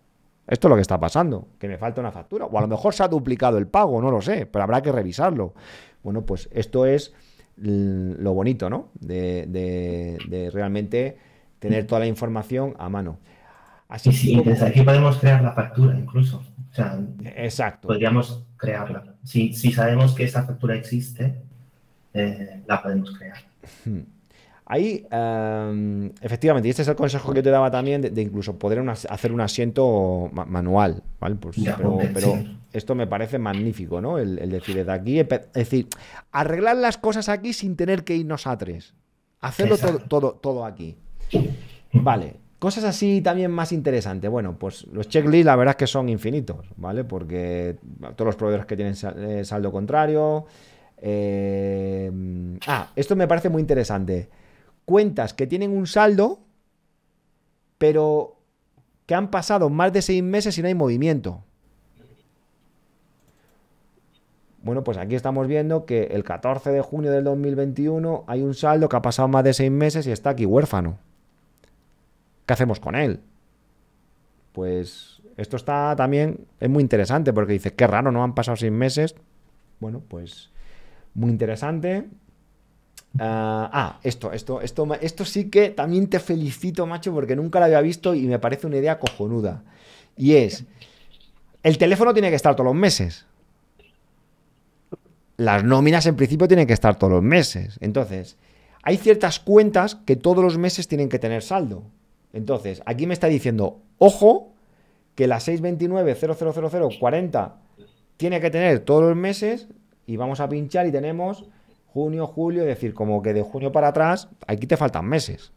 Esto es lo que está pasando, que me falta una factura. O a lo mejor se ha duplicado el pago, no lo sé, pero habrá que revisarlo. Bueno, pues esto es lo bonito, ¿no? De, realmente tener toda la información a mano. Así sí, aquí podemos crear la factura incluso. O sea, Exacto. Podríamos crearla. Si, sabemos que esa factura existe, eh, la podemos crear. Hmm. Ahí, em, efectivamente, y este es el consejo que te daba también de, incluso poder hacer un asiento manual, ¿vale? Pues, pero, esto me parece magnífico, ¿no? El, decir desde aquí, es decir, arreglar las cosas aquí sin tener que irnos a tres. Hacerlo todo, todo, aquí. Vale, Cosas así también más interesantes. Bueno, pues los checklists la verdad es que son infinitos, ¿vale? Porque todos los proveedores que tienen eh, saldo contrario. Eh, ah, esto me parece muy interesante cuentas que tienen un saldo, pero que han pasado más de seis meses y no hay movimiento. Bueno, pues aquí estamos viendo que el 14 de junio del 2021 hay un saldo que ha pasado más de seis meses y está aquí huérfano. ¿Qué hacemos con él? Pues esto está también, es muy interesante porque dice qué raro, no han pasado seis meses. Bueno, pues muy interesante. Ah, ah, esto, esto, esto, esto sí que también te felicito, macho, porque nunca la había visto y me parece una idea cojonuda. Y es, el teléfono tiene que estar todos los meses. Las nóminas en principio tienen que estar todos los meses. Entonces, hay ciertas cuentas que todos los meses tienen que tener saldo. Entonces, aquí me está diciendo, ojo, que la 629 tiene que tener todos los meses y vamos a pinchar y tenemos junio, julio, es decir, como que de junio para atrás, aquí te faltan meses.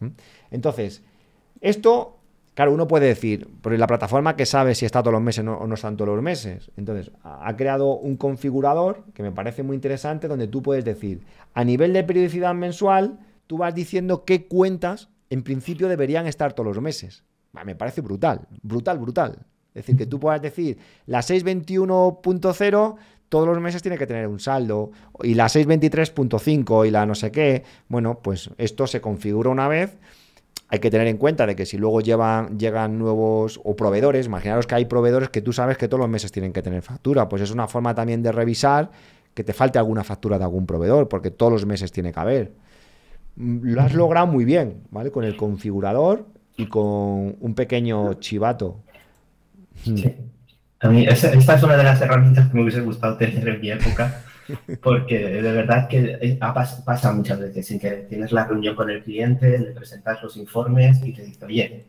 ¿Mm? Entonces, esto, claro, uno puede decir, pero la plataforma que sabe si está todos los meses o no están todos los meses. Entonces, ha creado un configurador que me parece muy interesante, donde tú puedes decir, a nivel de periodicidad mensual, tú vas diciendo qué cuentas en principio deberían estar todos los meses. Me parece brutal, brutal, brutal. Es decir, que tú puedas decir, la 621.0 todos los meses tiene que tener un saldo, y la 623.5 y la no sé qué, bueno, pues esto se configura una vez. Hay que tener en cuenta de que si luego llegan nuevos o proveedores, imaginaros que hay proveedores que tú sabes que todos los meses tienen que tener factura, pues es una forma también de revisar que te falte alguna factura de algún proveedor, porque todos los meses tiene que haber. Mm, lo has logrado muy bien, ¿vale? Con el configurador y con un pequeño chivato. Sí. Mm. A mí, esta es una de las herramientas que me hubiese gustado tener en mi época, porque de verdad que eh, pasa muchas veces que tienes la reunión con el cliente, le presentas los informes y te dice, oye,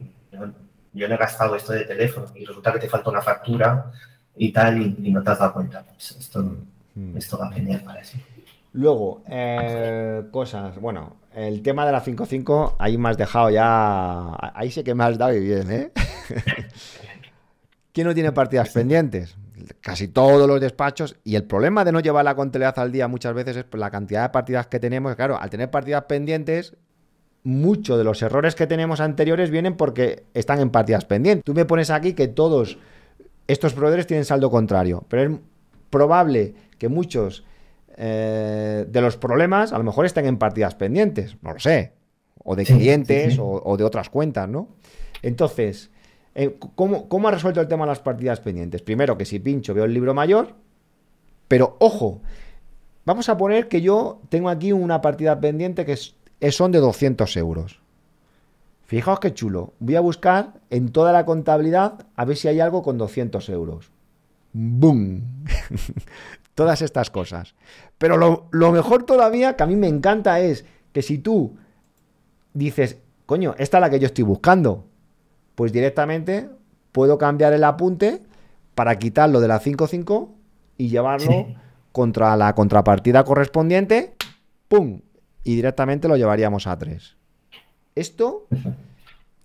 yo no he gastado esto de teléfono y resulta que te falta una factura y tal y, no te has dado cuenta. Pues esto, hmm. esto va genial para sí. Luego, eh, cosas. Bueno, el tema de la 5.5, ahí me has dejado ya. Ahí sé que me has dado bien, ¿eh? ¿Quién no tiene partidas pendientes? Casi todos los despachos. Y el problema de no llevar la contabilidad al día muchas veces es la cantidad de partidas que tenemos. Claro, al tener partidas pendientes, muchos de los errores que tenemos anteriores vienen porque están en partidas pendientes. Tú me pones aquí que todos estos proveedores tienen saldo contrario, pero es probable que muchos eh, de los problemas a lo mejor estén en partidas pendientes, no lo sé, o de clientes o, de otras cuentas, ¿no? Entonces, eh, ¿cómo, ¿cómo ha resuelto el tema de las partidas pendientes? Primero, que si pincho veo el libro mayor, pero ojo, vamos a poner que yo tengo aquí una partida pendiente que es, eh, son de 200 euros. Fijaos que chulo. Voy a buscar en toda la contabilidad a ver si hay algo con 200 euros. ¡Bum! Todas estas cosas. Pero lo, lo mejor todavía que a mí me encanta es que si tú dices, coño, esta es la que yo estoy buscando pues directamente puedo cambiar el apunte para quitarlo de la 5-5 y llevarlo contra la contrapartida correspondiente, ¡pum! Y directamente lo llevaríamos a 3. Esto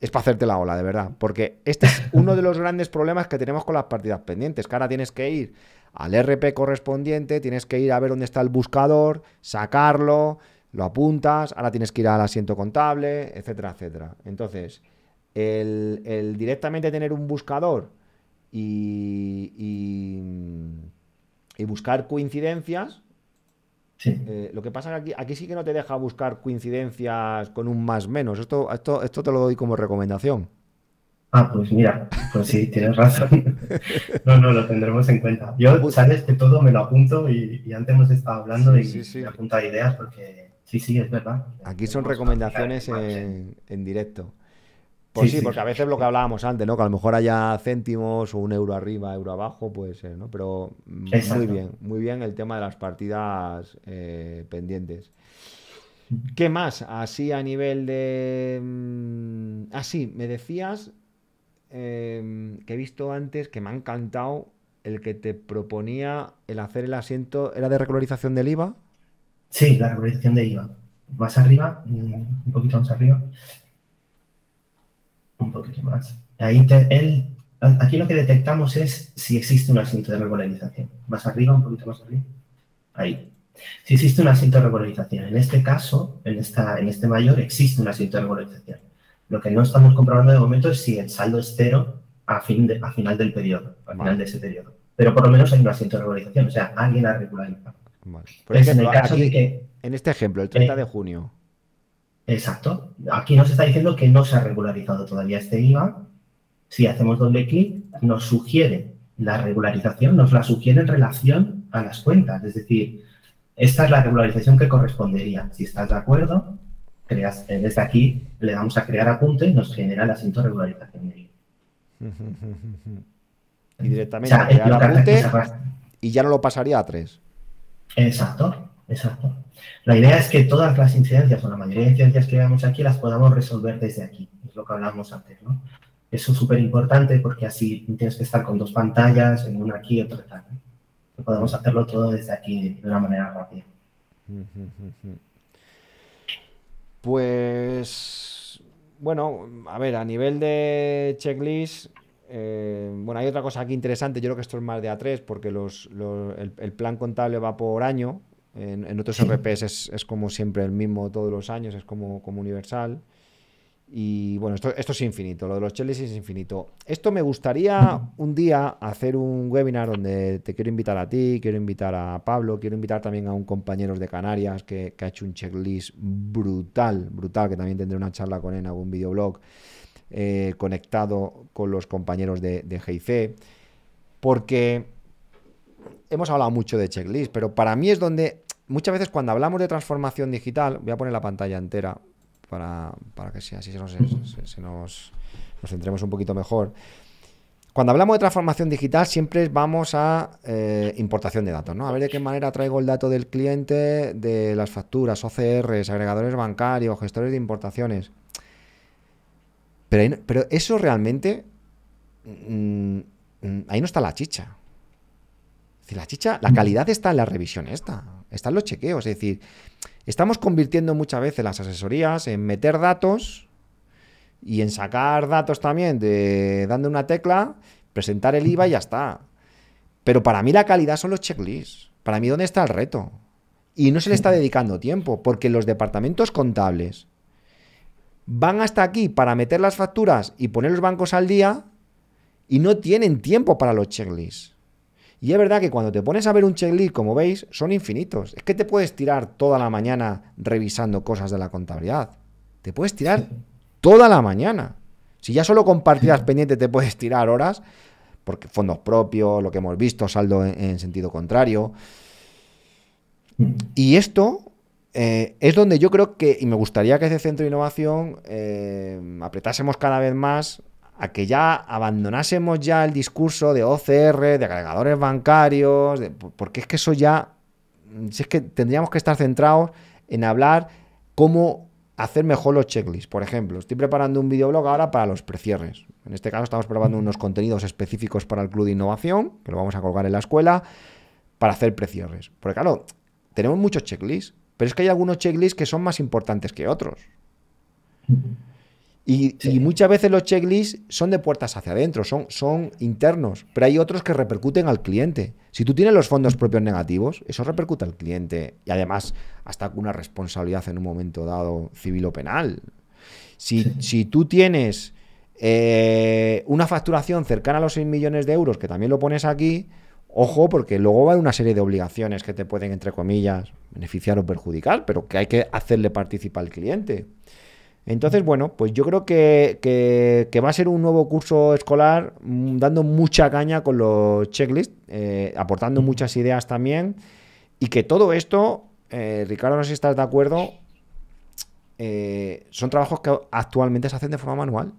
es para hacerte la ola, de verdad, porque este es uno de los grandes problemas que tenemos con las partidas pendientes, que ahora tienes que ir al RP correspondiente, tienes que ir a ver dónde está el buscador, sacarlo, lo apuntas, ahora tienes que ir al asiento contable, etcétera, etcétera. Entonces, el, directamente tener un buscador y, y, buscar coincidencias. Eh, lo que pasa es que aquí, aquí sí que no te deja buscar coincidencias con un más menos. Esto, esto, esto te lo doy como recomendación. Ah, pues mira, pues sí, tienes razón. No, no, lo tendremos en cuenta. Yo, pues sabes que todo me lo apunto y, antes hemos estado hablando y ideas porque sí, sí, es verdad. Aquí son recomendaciones en, directo sí, porque a veces lo que hablábamos antes, ¿no? Que a lo mejor haya céntimos o un euro arriba, euro abajo, puede eh, ser, ¿no? Pero mm, muy bien, muy bien el tema de las partidas eh, pendientes. ¿Qué más? Así a nivel de. Mm, ah, sí, me decías em, que he visto antes que me ha encantado el que te proponía el hacer el asiento. ¿Era de recolorización del IVA? Sí, la recolorización del IVA. Más arriba, mm, un poquito más arriba un poquito más. aquí lo que detectamos es si existe un asiento de regularización. Más arriba, un poquito más arriba. Ahí. Si existe un asiento de regularización. En este caso, en, esta, en este mayor, existe un asiento de regularización. Lo que no estamos comprobando de momento es si el saldo es cero a, fin de, a final del periodo, a final de ese periodo. Pero por lo menos hay un asiento de regularización, o sea, alguien ha regularizado. Por ejemplo, en el caso En este ejemplo, el 30 eh, de junio. Exacto. Aquí nos está diciendo que no se ha regularizado todavía este IVA. Si hacemos doble clic, nos sugiere la regularización, nos la sugiere en relación a las cuentas. Es decir, esta es la regularización que correspondería. Si estás de acuerdo, creas, desde aquí le damos a crear apunte y nos genera el asiento regularización Y directamente y ya no lo pasaría a tres. Exacto, exacto. La idea es que todas las incidencias o la mayoría de incidencias que veamos aquí las podamos resolver desde aquí, es lo que hablábamos antes, Eso es súper importante porque así tienes que estar con dos pantallas, en una aquí y otra acá. Podemos hacerlo todo desde aquí de una manera rápida. Pues, bueno, a ver, a nivel de checklist, eh, bueno, hay otra cosa aquí interesante, yo creo que esto es más de A3 porque el plan contable va por año, en, otros RPs es, como siempre el mismo todos los años, es como, como universal. Y bueno, esto, esto es infinito, lo de los chelis es infinito. Esto me gustaría un día hacer un webinar donde te quiero invitar a ti, quiero invitar a Pablo, quiero invitar también a un compañero de Canarias que, ha hecho un checklist brutal, brutal, que también tendré una charla con él en algún videoblog, eh, conectado con los compañeros de, de porque hemos hablado mucho de checklist, pero para mí es donde muchas veces cuando hablamos de transformación digital, voy a poner la pantalla entera para, que sea, así se nos, centremos un poquito mejor. Cuando hablamos de transformación digital siempre vamos a eh, importación de datos, ¿no? A ver de qué manera traigo el dato del cliente de las facturas, OCRs, agregadores bancarios, gestores de importaciones. Pero, eso realmente... Mm, mm, ahí no está la chicha la chicha, la mm. calidad está en la revisión esta, están los chequeos. Es decir, estamos convirtiendo muchas veces las asesorías en meter datos y en sacar datos también de dando una tecla, presentar el IVA y ya está. Pero para mí la calidad son los checklists. Para mí, ¿dónde está el reto? Y no se le está dedicando tiempo, porque los departamentos contables van hasta aquí para meter las facturas y poner los bancos al día y no tienen tiempo para los checklists. Y es verdad que cuando te pones a ver un checklist, como veis, son infinitos. Es que te puedes tirar toda la mañana revisando cosas de la contabilidad. Te puedes tirar toda la mañana. Si ya solo compartidas pendientes te puedes tirar horas, porque fondos propios, lo que hemos visto, saldo en, sentido contrario. Mm. Y esto eh, es donde yo creo que, y me gustaría que ese centro de innovación eh, apretásemos cada vez más a que ya abandonásemos ya el discurso de OCR, de agregadores bancarios, porque es que eso ya, mm, si es que tendríamos que estar centrados en hablar cómo hacer mejor los checklists. Por ejemplo, estoy preparando un videoblog ahora para los precierres. En este caso estamos probando unos contenidos específicos para el Club de Innovación, que lo vamos a colgar en la escuela, para hacer precierres. Porque claro, tenemos muchos checklists, pero es que hay algunos checklists que son más importantes que otros. Y, muchas veces los checklists son de puertas hacia adentro, son, son internos, pero hay otros que repercuten al cliente. Si tú tienes los fondos propios negativos, eso repercute al cliente y además hasta con una responsabilidad en un momento dado civil o penal. Si, tú tienes eh, una facturación cercana a los 6 millones de euros, que también lo pones aquí, ojo, porque luego va una serie de obligaciones que te pueden, entre comillas, beneficiar o perjudicar, pero que hay que hacerle participar al cliente. Entonces, bueno, pues yo creo que, va a ser un nuevo curso escolar mm, dando mucha caña con los checklists, eh, aportando muchas ideas también, y que todo esto, eh, Ricardo, no sé si estás de acuerdo, eh, son trabajos que actualmente se hacen de forma manual.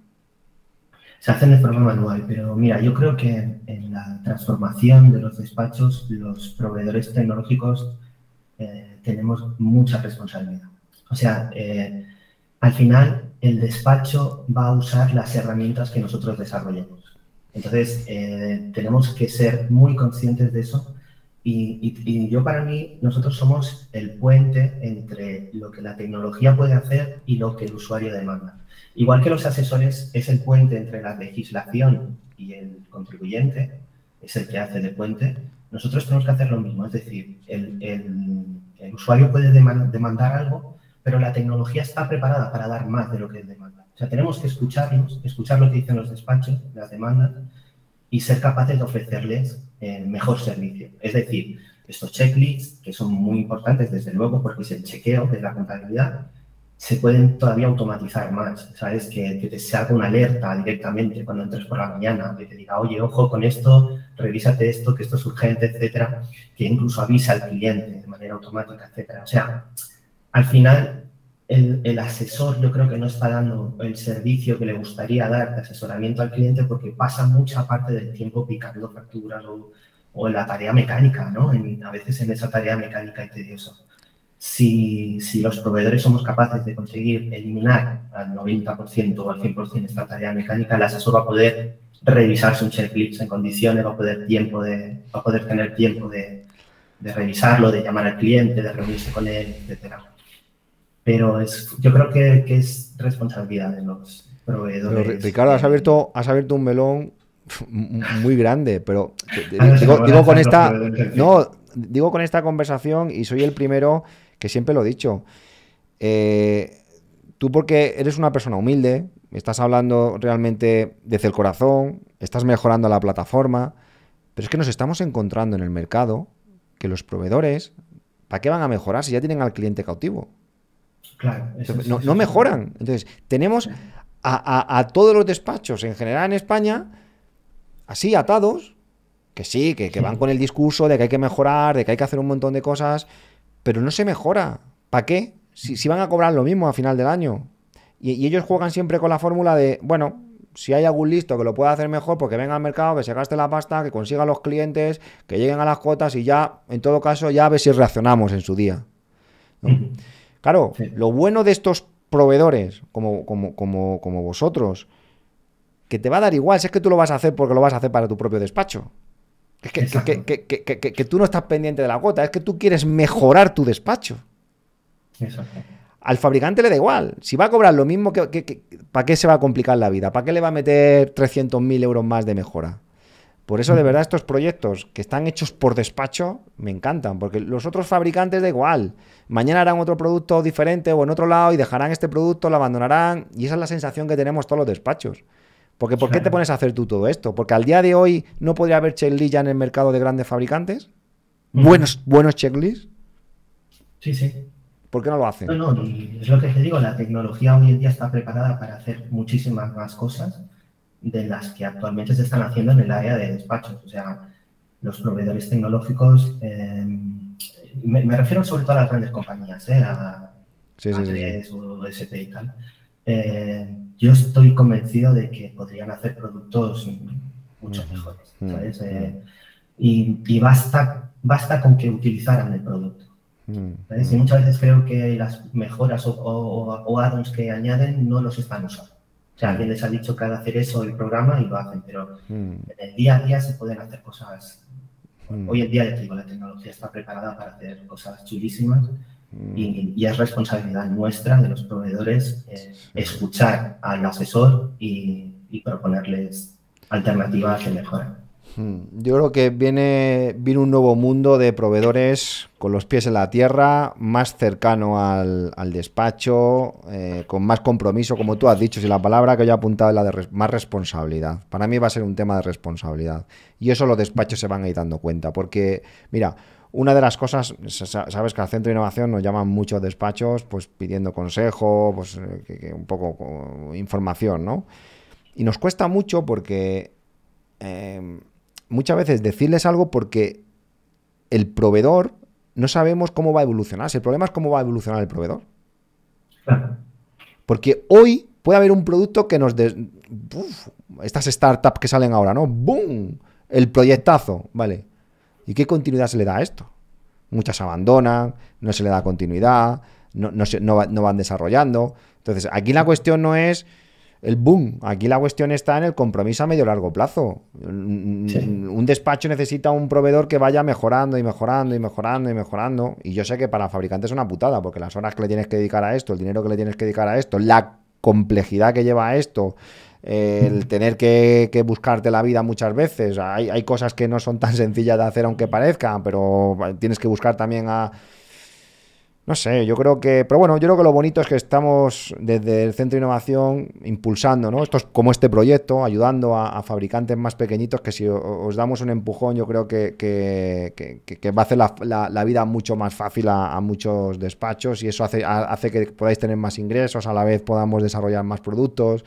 Se hacen de forma manual, pero mira, yo creo que en la transformación de los despachos, los proveedores tecnológicos tenemos mucha responsabilidad. O sea, al final el despacho va a usar las herramientas que nosotros desarrollamos. Entonces, eh, tenemos que ser muy conscientes de eso. Y, yo para mí, nosotros somos el puente entre lo que la tecnología puede hacer y lo que el usuario demanda. Igual que los asesores, es el puente entre la legislación y el contribuyente, es el que hace de puente, nosotros tenemos que hacer lo mismo. Es decir, el usuario puede demandar algo pero la tecnología está preparada para dar más de lo que demanda. O sea, tenemos que escucharnos, escuchar lo que dicen los despachos, las demandas, y ser capaces de ofrecerles el mejor servicio. Es decir, estos checklists, que son muy importantes, desde luego, porque es el chequeo de la contabilidad, se pueden todavía automatizar más, ¿sabes? Que, que te salga una alerta directamente cuando entres por la mañana, que te diga, oye, ojo con esto, revísate esto, que esto es urgente, etcétera, que incluso avisa al cliente de manera automática, etcétera. O sea, al final el, asesor yo creo que no está dando el servicio que le gustaría dar de asesoramiento al cliente porque pasa mucha parte del tiempo picando facturas o, en la tarea mecánica, ¿no? a veces en esa tarea mecánica es tediosa. Si, los proveedores somos capaces de conseguir eliminar al 90% o al 100% esta tarea mecánica, el asesor va a poder revisar un checklist en condiciones, va a poder, tiempo de, poder tener tiempo de, revisarlo, de llamar al cliente, de reunirse con él, etc pero yo creo que, es responsabilidad de los proveedores. Ricardo, has eh, abierto, has un melón muy grande, pero digo, con esta, no, digo con esta conversación y soy el primero que siempre lo he dicho. Eh, tú porque eres una persona humilde, estás hablando realmente desde el corazón, estás mejorando la plataforma, pero es que nos estamos encontrando en el mercado que los proveedores, ¿para qué van a mejorar si ya tienen al cliente cautivo? no, mejoran. Entonces, tenemos a, todos los despachos en general en España así atados, que sí, que, van con el discurso de que hay que mejorar, de que hay que hacer un montón de cosas, pero no se mejora. ¿Para qué? Si, van a cobrar lo mismo a final del año. Y, ellos juegan siempre con la fórmula de, bueno, si hay algún listo que lo pueda hacer mejor, porque pues venga al mercado, que se gaste la pasta, que consiga los clientes, que lleguen a las cuotas y ya, en todo caso, ya a ver si reaccionamos en su día. ¿no? Claro, lo bueno de estos proveedores como, como, como, como vosotros, que te va a dar igual es que tú lo vas a hacer porque lo vas a hacer para tu propio despacho. Es que, que, que, que, tú no estás pendiente de la cuota, es que tú quieres mejorar tu despacho. Al fabricante le da igual. Si va a cobrar lo mismo, que, ¿para qué se va a complicar la vida? ¿Para qué le va a meter 300.000 euros más de mejora? Por eso, de verdad, estos proyectos que están hechos por despacho me encantan, porque los otros fabricantes da igual. Mañana harán otro producto diferente o en otro lado y dejarán este producto, lo abandonarán. Y esa es la sensación que tenemos todos los despachos. Porque ¿por qué te pones a hacer tú todo esto? Porque al día de hoy no podría haber checklist ya en el mercado de grandes fabricantes. Buenos, buenos checklists. Sí, sí. ¿Por qué no lo hacen? No, no, es lo que te digo, la tecnología hoy en día está preparada para hacer muchísimas más cosas de las que actualmente se están haciendo en el área de despachos. O sea, los proveedores tecnológicos, em, me, refiero sobre todo a las grandes compañías, ¿eh? a, o SP y tal. Eh, yo estoy convencido de que podrían hacer productos mucho mejores, mm, mm. Eh, Y, basta, basta con que utilizaran el producto. Mm, y muchas veces creo que las mejoras o, o, o add-ons que añaden no los están usando. O sea, alguien les ha dicho que han de hacer eso el programa y lo hacen, pero hmm. en el día a día se pueden hacer cosas. Hmm. Hoy en día, la tecnología está preparada para hacer cosas chulísimas y, hmm. es responsabilidad nuestra, de los proveedores, eh, escuchar al asesor y, y proponerles alternativas de mejora. Hmm. Yo creo que viene, viene un nuevo mundo de proveedores con los pies en la tierra, más cercano al, despacho, eh, con más compromiso, como tú has dicho, si la palabra que yo he apuntado es la de más responsabilidad. Para mí va a ser un tema de responsabilidad. Y eso los despachos se van a ir dando cuenta, porque, mira, una de las cosas, sabes que al Centro de Innovación nos llaman muchos despachos pues pidiendo consejo, pues eh, un poco información, ¿no? Y nos cuesta mucho porque... Eh, muchas veces decirles algo porque el proveedor no sabemos cómo va a evolucionar. Si el problema es cómo va a evolucionar el proveedor. Porque hoy puede haber un producto que nos... estas startups que salen ahora, ¿no? ¡Bum! El proyectazo, ¿vale? ¿Y qué continuidad se le da a esto? Muchas abandonan, no se le da continuidad, no, no van desarrollando. Entonces, aquí la cuestión no es el boom. Aquí la cuestión está en el compromiso a medio largo plazo. Un despacho necesita un proveedor que vaya mejorando y mejorando y mejorando y mejorando. Y yo sé que para fabricantes es una putada, porque las horas que le tienes que dedicar a esto, el dinero que le tienes que dedicar a esto, la complejidad que lleva a esto, el tener que, buscarte la vida muchas veces. Hay, hay cosas que no son tan sencillas de hacer aunque parezcan, pero tienes que buscar también a no sé, yo creo que. Pero bueno, yo creo que lo bonito es que estamos desde el Centro de Innovación impulsando, ¿no? Esto es como este proyecto, ayudando a, fabricantes más pequeñitos, que si os damos un empujón, yo creo que, que, va a hacer la, vida mucho más fácil a, muchos despachos y eso hace, hace que podáis tener más ingresos, a la vez podamos desarrollar más productos.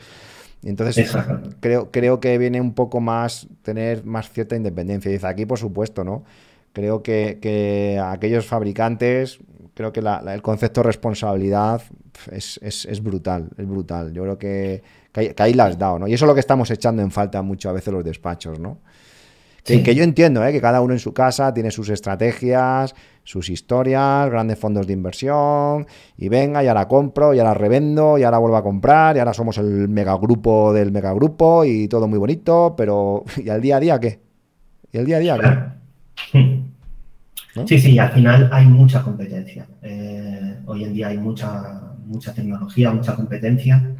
Entonces, creo, creo que viene un poco más tener más cierta independencia. Y dice aquí, por supuesto, ¿no? Creo que aquellos fabricantes creo que el concepto de responsabilidad es, brutal, es brutal. Yo creo que, ahí, las dado, ¿no? Y eso es lo que estamos echando en falta mucho a veces los despachos, ¿no? Que, yo entiendo, ¿eh? Que cada uno en su casa tiene sus estrategias, sus historias, grandes fondos de inversión, y venga, y ahora compro, y ahora revendo, y ahora vuelvo a comprar, y ahora somos el megagrupo del megagrupo, y todo muy bonito, pero ¿y al día a día qué? ¿Y al día a día qué? Sí, sí, al final hay mucha competencia. Eh, hoy en día hay mucha, mucha tecnología, mucha competencia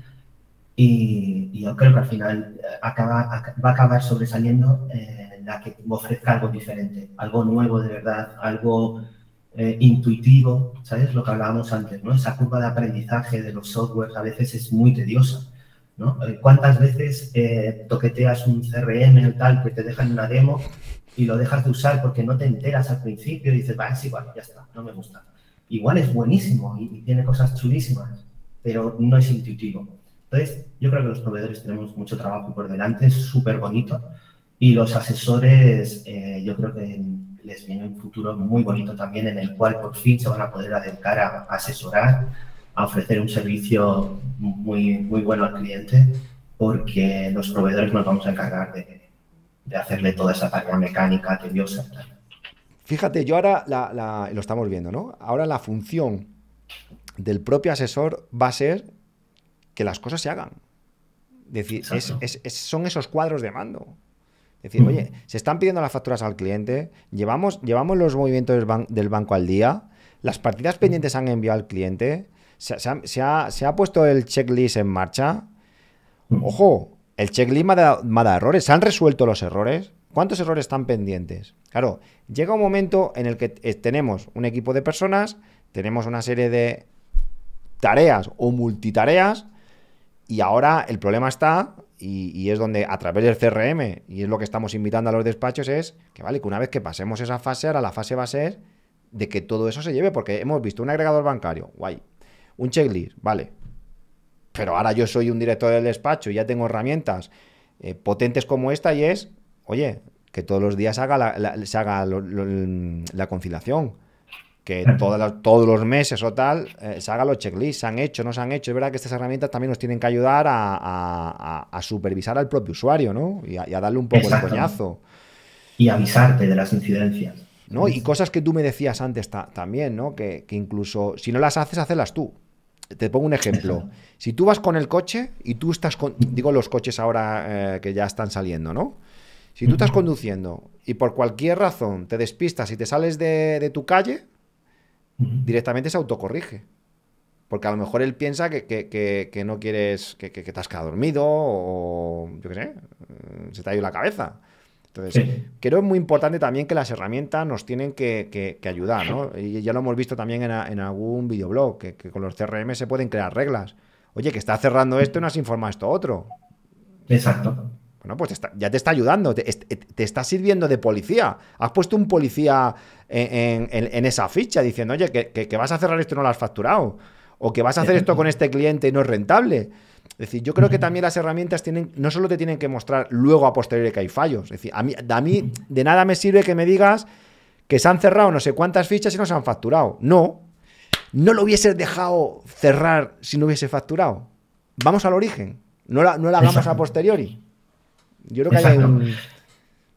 y, yo creo que al final eh, acaba, va a acabar sobresaliendo eh, la que ofrezca algo diferente, algo nuevo de verdad, algo intuitivo, ¿sabes? Lo que hablábamos antes, ¿no? Esa curva de aprendizaje de los softwares a veces es muy tediosa. ¿no? ¿Cuántas veces toqueteas un CRM o tal que te dejan una demo y lo dejas de usar porque no te enteras al principio y dices, va, es igual, ya está, no me gusta. Igual es buenísimo y, tiene cosas chulísimas, pero no es intuitivo. Entonces, yo creo que los proveedores tenemos mucho trabajo por delante, es súper bonito. Y los asesores, eh, yo creo que les viene un futuro muy bonito también, en el cual por fin se van a poder acercar a, asesorar, a ofrecer un servicio muy, muy bueno al cliente, porque los proveedores nos vamos a encargar de, de hacerle toda esa tarea mecánica tediosa. Fíjate, yo ahora lo estamos viendo, ¿no? Ahora la función del propio asesor va a ser que las cosas se hagan. es, son esos cuadros de mando. Es decir, oye, se están pidiendo las facturas al cliente, llevamos, llevamos los movimientos del, banco al día, las partidas pendientes se han enviado al cliente, se ha puesto el checklist en marcha. Ojo, el checklist dado errores. ¿Se han resuelto los errores? ¿Cuántos errores están pendientes? Claro, llega un momento en el que eh, tenemos un equipo de personas, tenemos una serie de tareas o multitareas, y ahora el problema está, y, es donde a través del CRM, y es lo que estamos invitando a los despachos, es que vale, que una vez que pasemos esa fase, ahora la fase va a ser de que todo eso se lleve, porque hemos visto un agregador bancario, guay, un checklist, vale, pero ahora yo soy un director del despacho y ya tengo herramientas eh, potentes como esta y es, oye, que todos los días haga se haga la conciliación, que todos los meses o tal eh, se haga los checklists, se han hecho, no se han hecho. Es verdad que estas herramientas también nos tienen que ayudar a, supervisar al propio usuario, ¿no? Y a, darle un poco de coñazo. Y avisarte de las incidencias. ¿no? Y cosas que tú me decías antes también, ¿no? Que, que, incluso si no las haces, hacelas tú. Te pongo un ejemplo. Si tú vas con el coche y tú estás con. Digo los coches ahora eh, que ya están saliendo, ¿no? Si tú estás conduciendo y por cualquier razón te despistas y te sales de, tu calle, directamente se autocorrige. Porque a lo mejor él piensa que, que no quieres, que, te has quedado dormido o yo qué sé, se te ha ido la cabeza. Entonces, sí. creo muy importante también que las herramientas nos tienen que, ayudar, ¿no? Y ya lo hemos visto también en, algún videoblog, que, con los CRM se pueden crear reglas. Oye, que está cerrando esto y no has informado esto otro. Exacto. Bueno, pues ya te está ayudando, te, está sirviendo de policía. Has puesto un policía en, en esa ficha diciendo, oye, que, vas a cerrar esto y no lo has facturado. O que vas a hacer esto con este cliente y no es rentable. Es decir, yo creo que también las herramientas tienen, no solo te tienen que mostrar luego a posteriori que hay fallos. Es decir, a mí, a mí de nada me sirve que me digas que se han cerrado no sé cuántas fichas y no se han facturado. No, no lo hubiese dejado cerrar si no hubiese facturado. Vamos al origen, no la, no la hagamos a posteriori. Yo creo que hay un...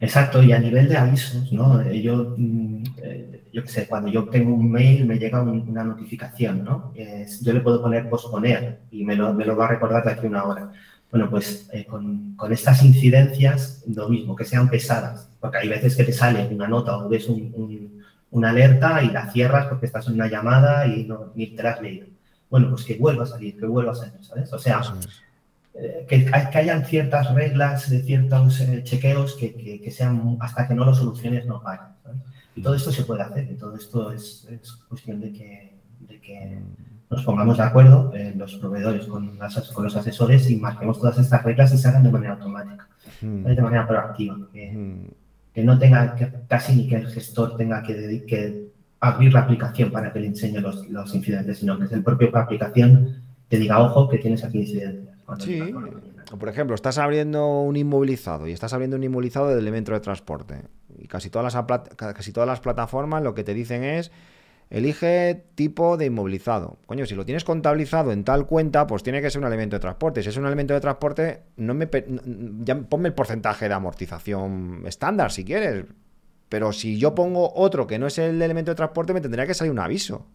Exacto, y a nivel de avisos, ¿no? Eh, yo, mm, eh, yo qué sé, cuando yo tengo un mail me llega una notificación, ¿no? yo le puedo poner posponer y me lo, va a recordar de aquí una hora. Bueno, pues eh, con, estas incidencias, lo mismo, que sean pesadas, porque hay veces que te sale una nota o ves una alerta y la cierras porque estás en una llamada y no, ni te la has leído. Bueno, pues que vuelva a salir, que vuelva a salir, ¿sabes? O sea, eh, que, que, hayan ciertas reglas, de ciertos eh, chequeos que, sean, hasta que no lo soluciones, no paran. Y todo esto se puede hacer, y todo esto es, cuestión de que, que, nos pongamos de acuerdo, eh, los proveedores con, con, los asesores, y marquemos todas estas reglas y se hagan de manera automática, hmm. de manera proactiva. Que, hmm. no tenga casi ni que el gestor tenga que, abrir la aplicación para que le enseñe los, incidentes, sino que es el propio aplicación te diga, ojo, que tienes aquí incidentes. Sí por ejemplo, estás abriendo un inmovilizado y estás abriendo un inmovilizado del elemento de transporte. Y casi todas las, casi todas las plataformas lo que te dicen es, elige tipo de inmovilizado. Coño, si lo tienes contabilizado en tal cuenta, pues tiene que ser un elemento de transporte. Si es un elemento de transporte, no me ya ponme el porcentaje de amortización estándar si quieres. Pero si yo pongo otro que no es el elemento de transporte, me tendría que salir un aviso.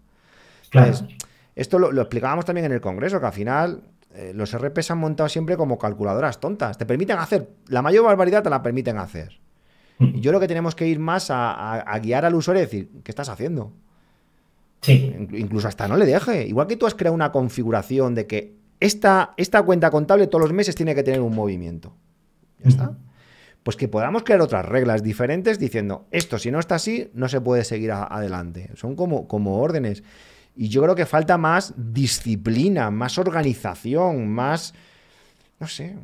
esto lo explicábamos también en el Congreso, que al final eh, los RP se han montado siempre como calculadoras tontas. Te permiten hacer, la mayor barbaridad te la permiten hacer. Y yo creo que tenemos que ir más a, guiar al usuario y decir, ¿qué estás haciendo? Sí. Incluso hasta no le deje. Igual que tú has creado una configuración de que esta, esta cuenta contable todos los meses tiene que tener un movimiento. ¿Ya está? Pues que podamos crear otras reglas diferentes diciendo, esto si no está así, no se puede seguir adelante. Son como, como órdenes. Y yo creo que falta más disciplina, más organización, más... No sé,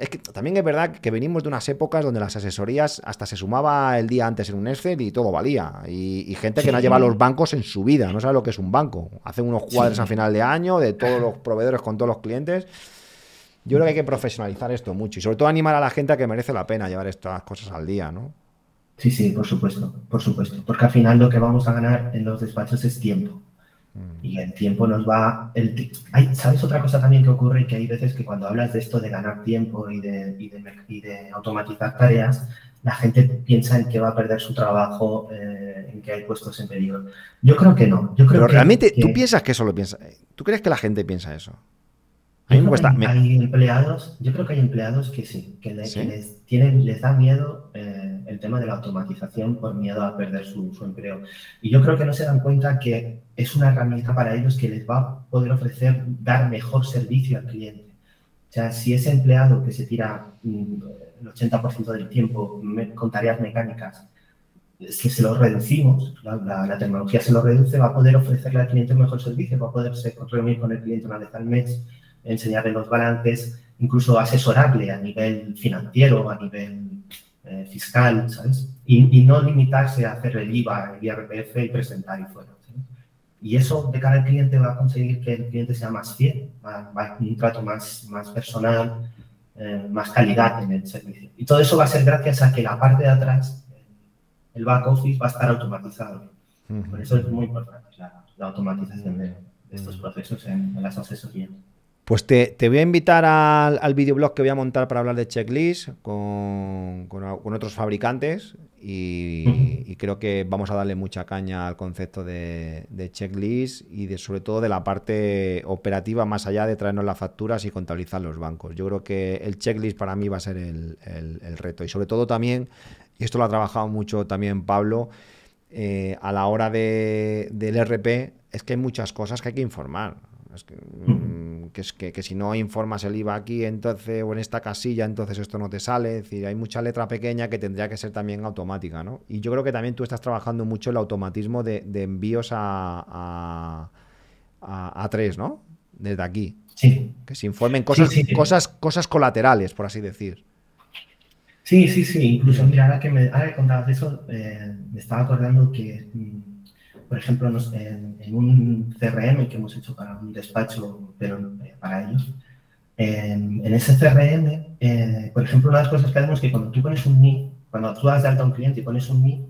es que también es verdad que venimos de unas épocas donde las asesorías hasta se sumaba el día antes en un Excel y todo valía. Y, gente que no lleva los bancos en su vida, no sabe lo que es un banco. Hacen unos cuadros al a final de año de todos los proveedores con todos los clientes. Yo creo que hay que profesionalizar esto mucho y sobre todo animar a la gente a que merece la pena llevar estas cosas al día, ¿no? Sí, sí, por supuesto, por supuesto, porque al final lo que vamos a ganar en los despachos es tiempo. Mm. Y el tiempo nos va... ¿Sabes otra cosa también que ocurre? Que hay veces que cuando hablas de esto de ganar tiempo y de, de, automatizar tareas, la gente piensa en que va a perder su trabajo, eh, en que hay puestos en peligro. Yo creo que no. Yo creo que, realmente, ¿tú piensas que eso lo eh, ¿Tú crees que la gente piensa eso? Hay, empleados, yo creo que hay empleados que sí, que, les, tienen, les da miedo eh, el tema de la automatización por miedo a perder su, empleo. Y yo creo que no se dan cuenta que es una herramienta para ellos que les va a poder ofrecer, dar mejor servicio al cliente. O sea, si ese empleado que se tira mm, el 80% del tiempo con tareas mecánicas, si se lo reducimos, la, tecnología se lo reduce, va a poder ofrecerle al cliente mejor servicio, va a poderse reunir con el cliente una vez al mes enseñarle los balances, incluso asesorarle a nivel financiero, a nivel eh, fiscal, ¿sabes? Y, no limitarse a hacer el IVA, el IRPF y presentar y fuera. Y eso de cara al cliente va a conseguir que el cliente sea más fiel, va, va a un trato más, más personal, eh, más calidad en el servicio. Y todo eso va a ser gracias a que la parte de atrás, el back office, va a estar automatizado. Por eso es muy importante la, automatización de, estos procesos en, en las asesorías. Pues te, voy a invitar al, videoblog que voy a montar para hablar de checklist con, otros fabricantes y, creo que vamos a darle mucha caña al concepto de, checklist y de, sobre todo de la parte operativa más allá de traernos las facturas y contabilizar los bancos. Yo creo que el checklist para mí va a ser el, reto y sobre todo también, y esto lo ha trabajado mucho también Pablo, eh, a la hora de, del RP es que hay muchas cosas que hay que informar. Mm, que, es que, si no informas el IVA aquí, entonces, o en esta casilla, entonces esto no te sale. Es decir, hay mucha letra pequeña que tendría que ser también automática, ¿no? Y yo creo que también tú estás trabajando mucho el automatismo de, envíos a, a, tres ¿no? Desde aquí. Sí. Que se informen cosas, cosas, cosas colaterales, por así decir. Sí, sí, sí. Incluso, mira, ahora que me contabas eso, eh, me estaba acordando que mm, por ejemplo, en, un CRM que hemos hecho para un despacho, pero eh, para ellos, en, ese CRM, eh, por ejemplo, una de las cosas que hacemos es que cuando tú pones un MI, cuando tú das de alta a un cliente y pones un MI,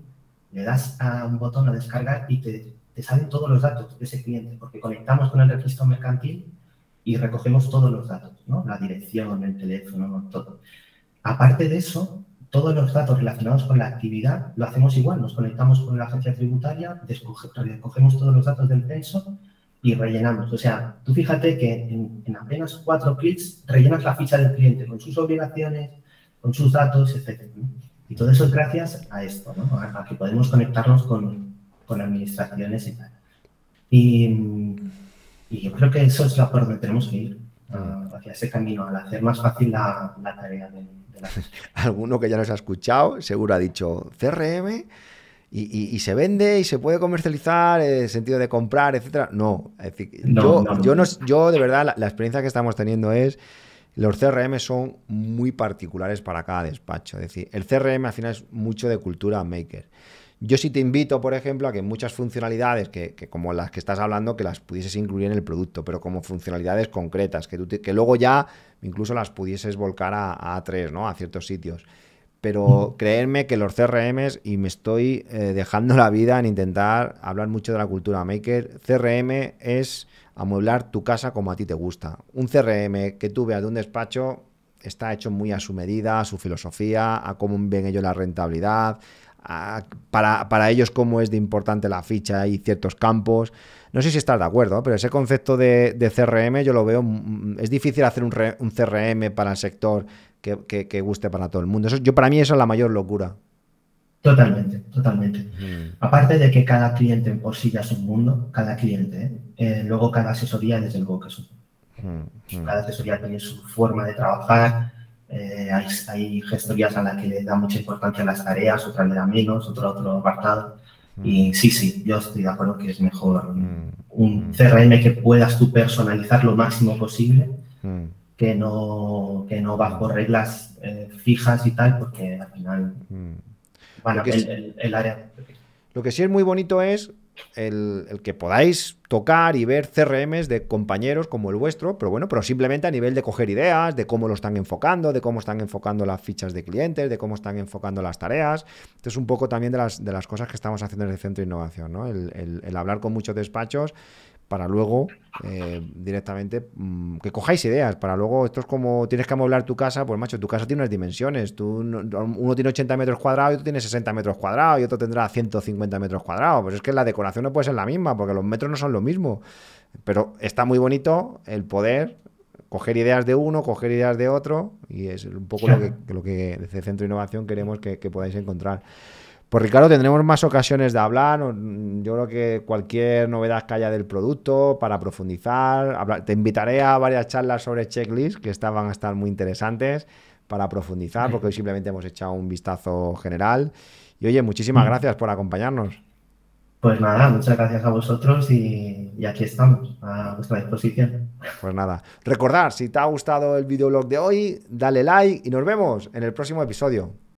le das a un botón a descargar y te, te salen todos los datos de ese cliente, porque conectamos con el registro mercantil y recogemos todos los datos, ¿no? La dirección, el teléfono, todo. Aparte de eso, todos los datos relacionados con la actividad lo hacemos igual, nos conectamos con la agencia tributaria, recogemos todos los datos del censo y rellenamos. O sea, tú fíjate que en, apenas cuatro clics rellenas la ficha del cliente con sus obligaciones, con sus datos, etc. Y todo eso es gracias a esto, a, que podemos conectarnos con, con administraciones y tal. Y, yo creo que eso es la por donde tenemos que ir, mm. ah, hacia ese camino, al hacer más fácil la, la tarea del Alguno que ya nos ha escuchado, seguro ha dicho CRM y, se vende y se puede comercializar eh, en el sentido de comprar, etcétera. No, yo, de verdad la, experiencia que estamos teniendo es los CRM son muy particulares para cada despacho. Es decir, el CRM al final es mucho de cultura maker. Yo sí te invito, por ejemplo, a que muchas funcionalidades, que, como las que estás hablando, que las pudieses incluir en el producto, pero como funcionalidades concretas, que, luego ya incluso las pudieses volcar a, a ¿no? A ciertos sitios pero creerme que los CRMs, y me estoy eh, dejando la vida en intentar hablar mucho de la cultura maker, CRM es amueblar tu casa como a ti te gusta. Un CRM que tú veas de un despacho está hecho muy a su medida, a su filosofía, a cómo ven ellos la rentabilidad, para, ellos cómo es de importante la ficha y ciertos campos. No sé si estás de acuerdo, ¿eh? pero ese concepto de, CRM yo lo veo, mm, mm, es difícil hacer un, CRM para el sector que, guste para todo el mundo. Eso, yo para mí eso es la mayor locura. Totalmente, totalmente. Mm. Aparte de que cada cliente por sí ya es un mundo, cada cliente, ¿eh? Eh, luego cada asesoría desde luego que es un Cada asesoría tiene su forma de trabajar, eh, hay, hay, gestorías a las que le da mucha importancia a las tareas, otras le da menos, otro otro apartado. Mm. Y sí, sí, yo estoy de acuerdo que es mejor un CRM mm. mm. que puedas tú personalizar lo máximo posible, que, no, que no bajo reglas eh, fijas y tal, porque al final, bueno, el, el área... Lo que sí es muy bonito es el, que podáis tocar y ver CRMs de compañeros como el vuestro, pero bueno, pero simplemente a nivel de coger ideas, de cómo lo están enfocando, de cómo están enfocando las fichas de clientes, de cómo están enfocando las tareas. Esto es un poco también de las, de las cosas que estamos haciendo en el centro de innovación, ¿no? el hablar con muchos despachos para luego eh, directamente mm, que cojáis ideas para luego esto es como tienes que amueblar tu casa pues macho tu casa tiene unas dimensiones tú uno tiene 80 metros cuadrados y otro tiene 60 metros cuadrados y otro tendrá 150 metros cuadrados pero pues es que la decoración no puede ser la misma porque los metros no son lo mismo pero está muy bonito el poder coger ideas de uno coger ideas de otro y es un poco lo, que, lo que desde Centro de Innovación queremos que podáis encontrar pues Ricardo, tendremos más ocasiones de hablar. Yo creo que cualquier novedad que haya del producto para profundizar. Te invitaré a varias charlas sobre checklist que estaban a estar muy interesantes para profundizar, porque hoy simplemente hemos echado un vistazo general. Y oye, muchísimas gracias por acompañarnos. Pues nada, muchas gracias a vosotros y, aquí estamos, a vuestra disposición. Pues nada, recordar, si te ha gustado el videoblog de hoy, dale like y nos vemos en el próximo episodio.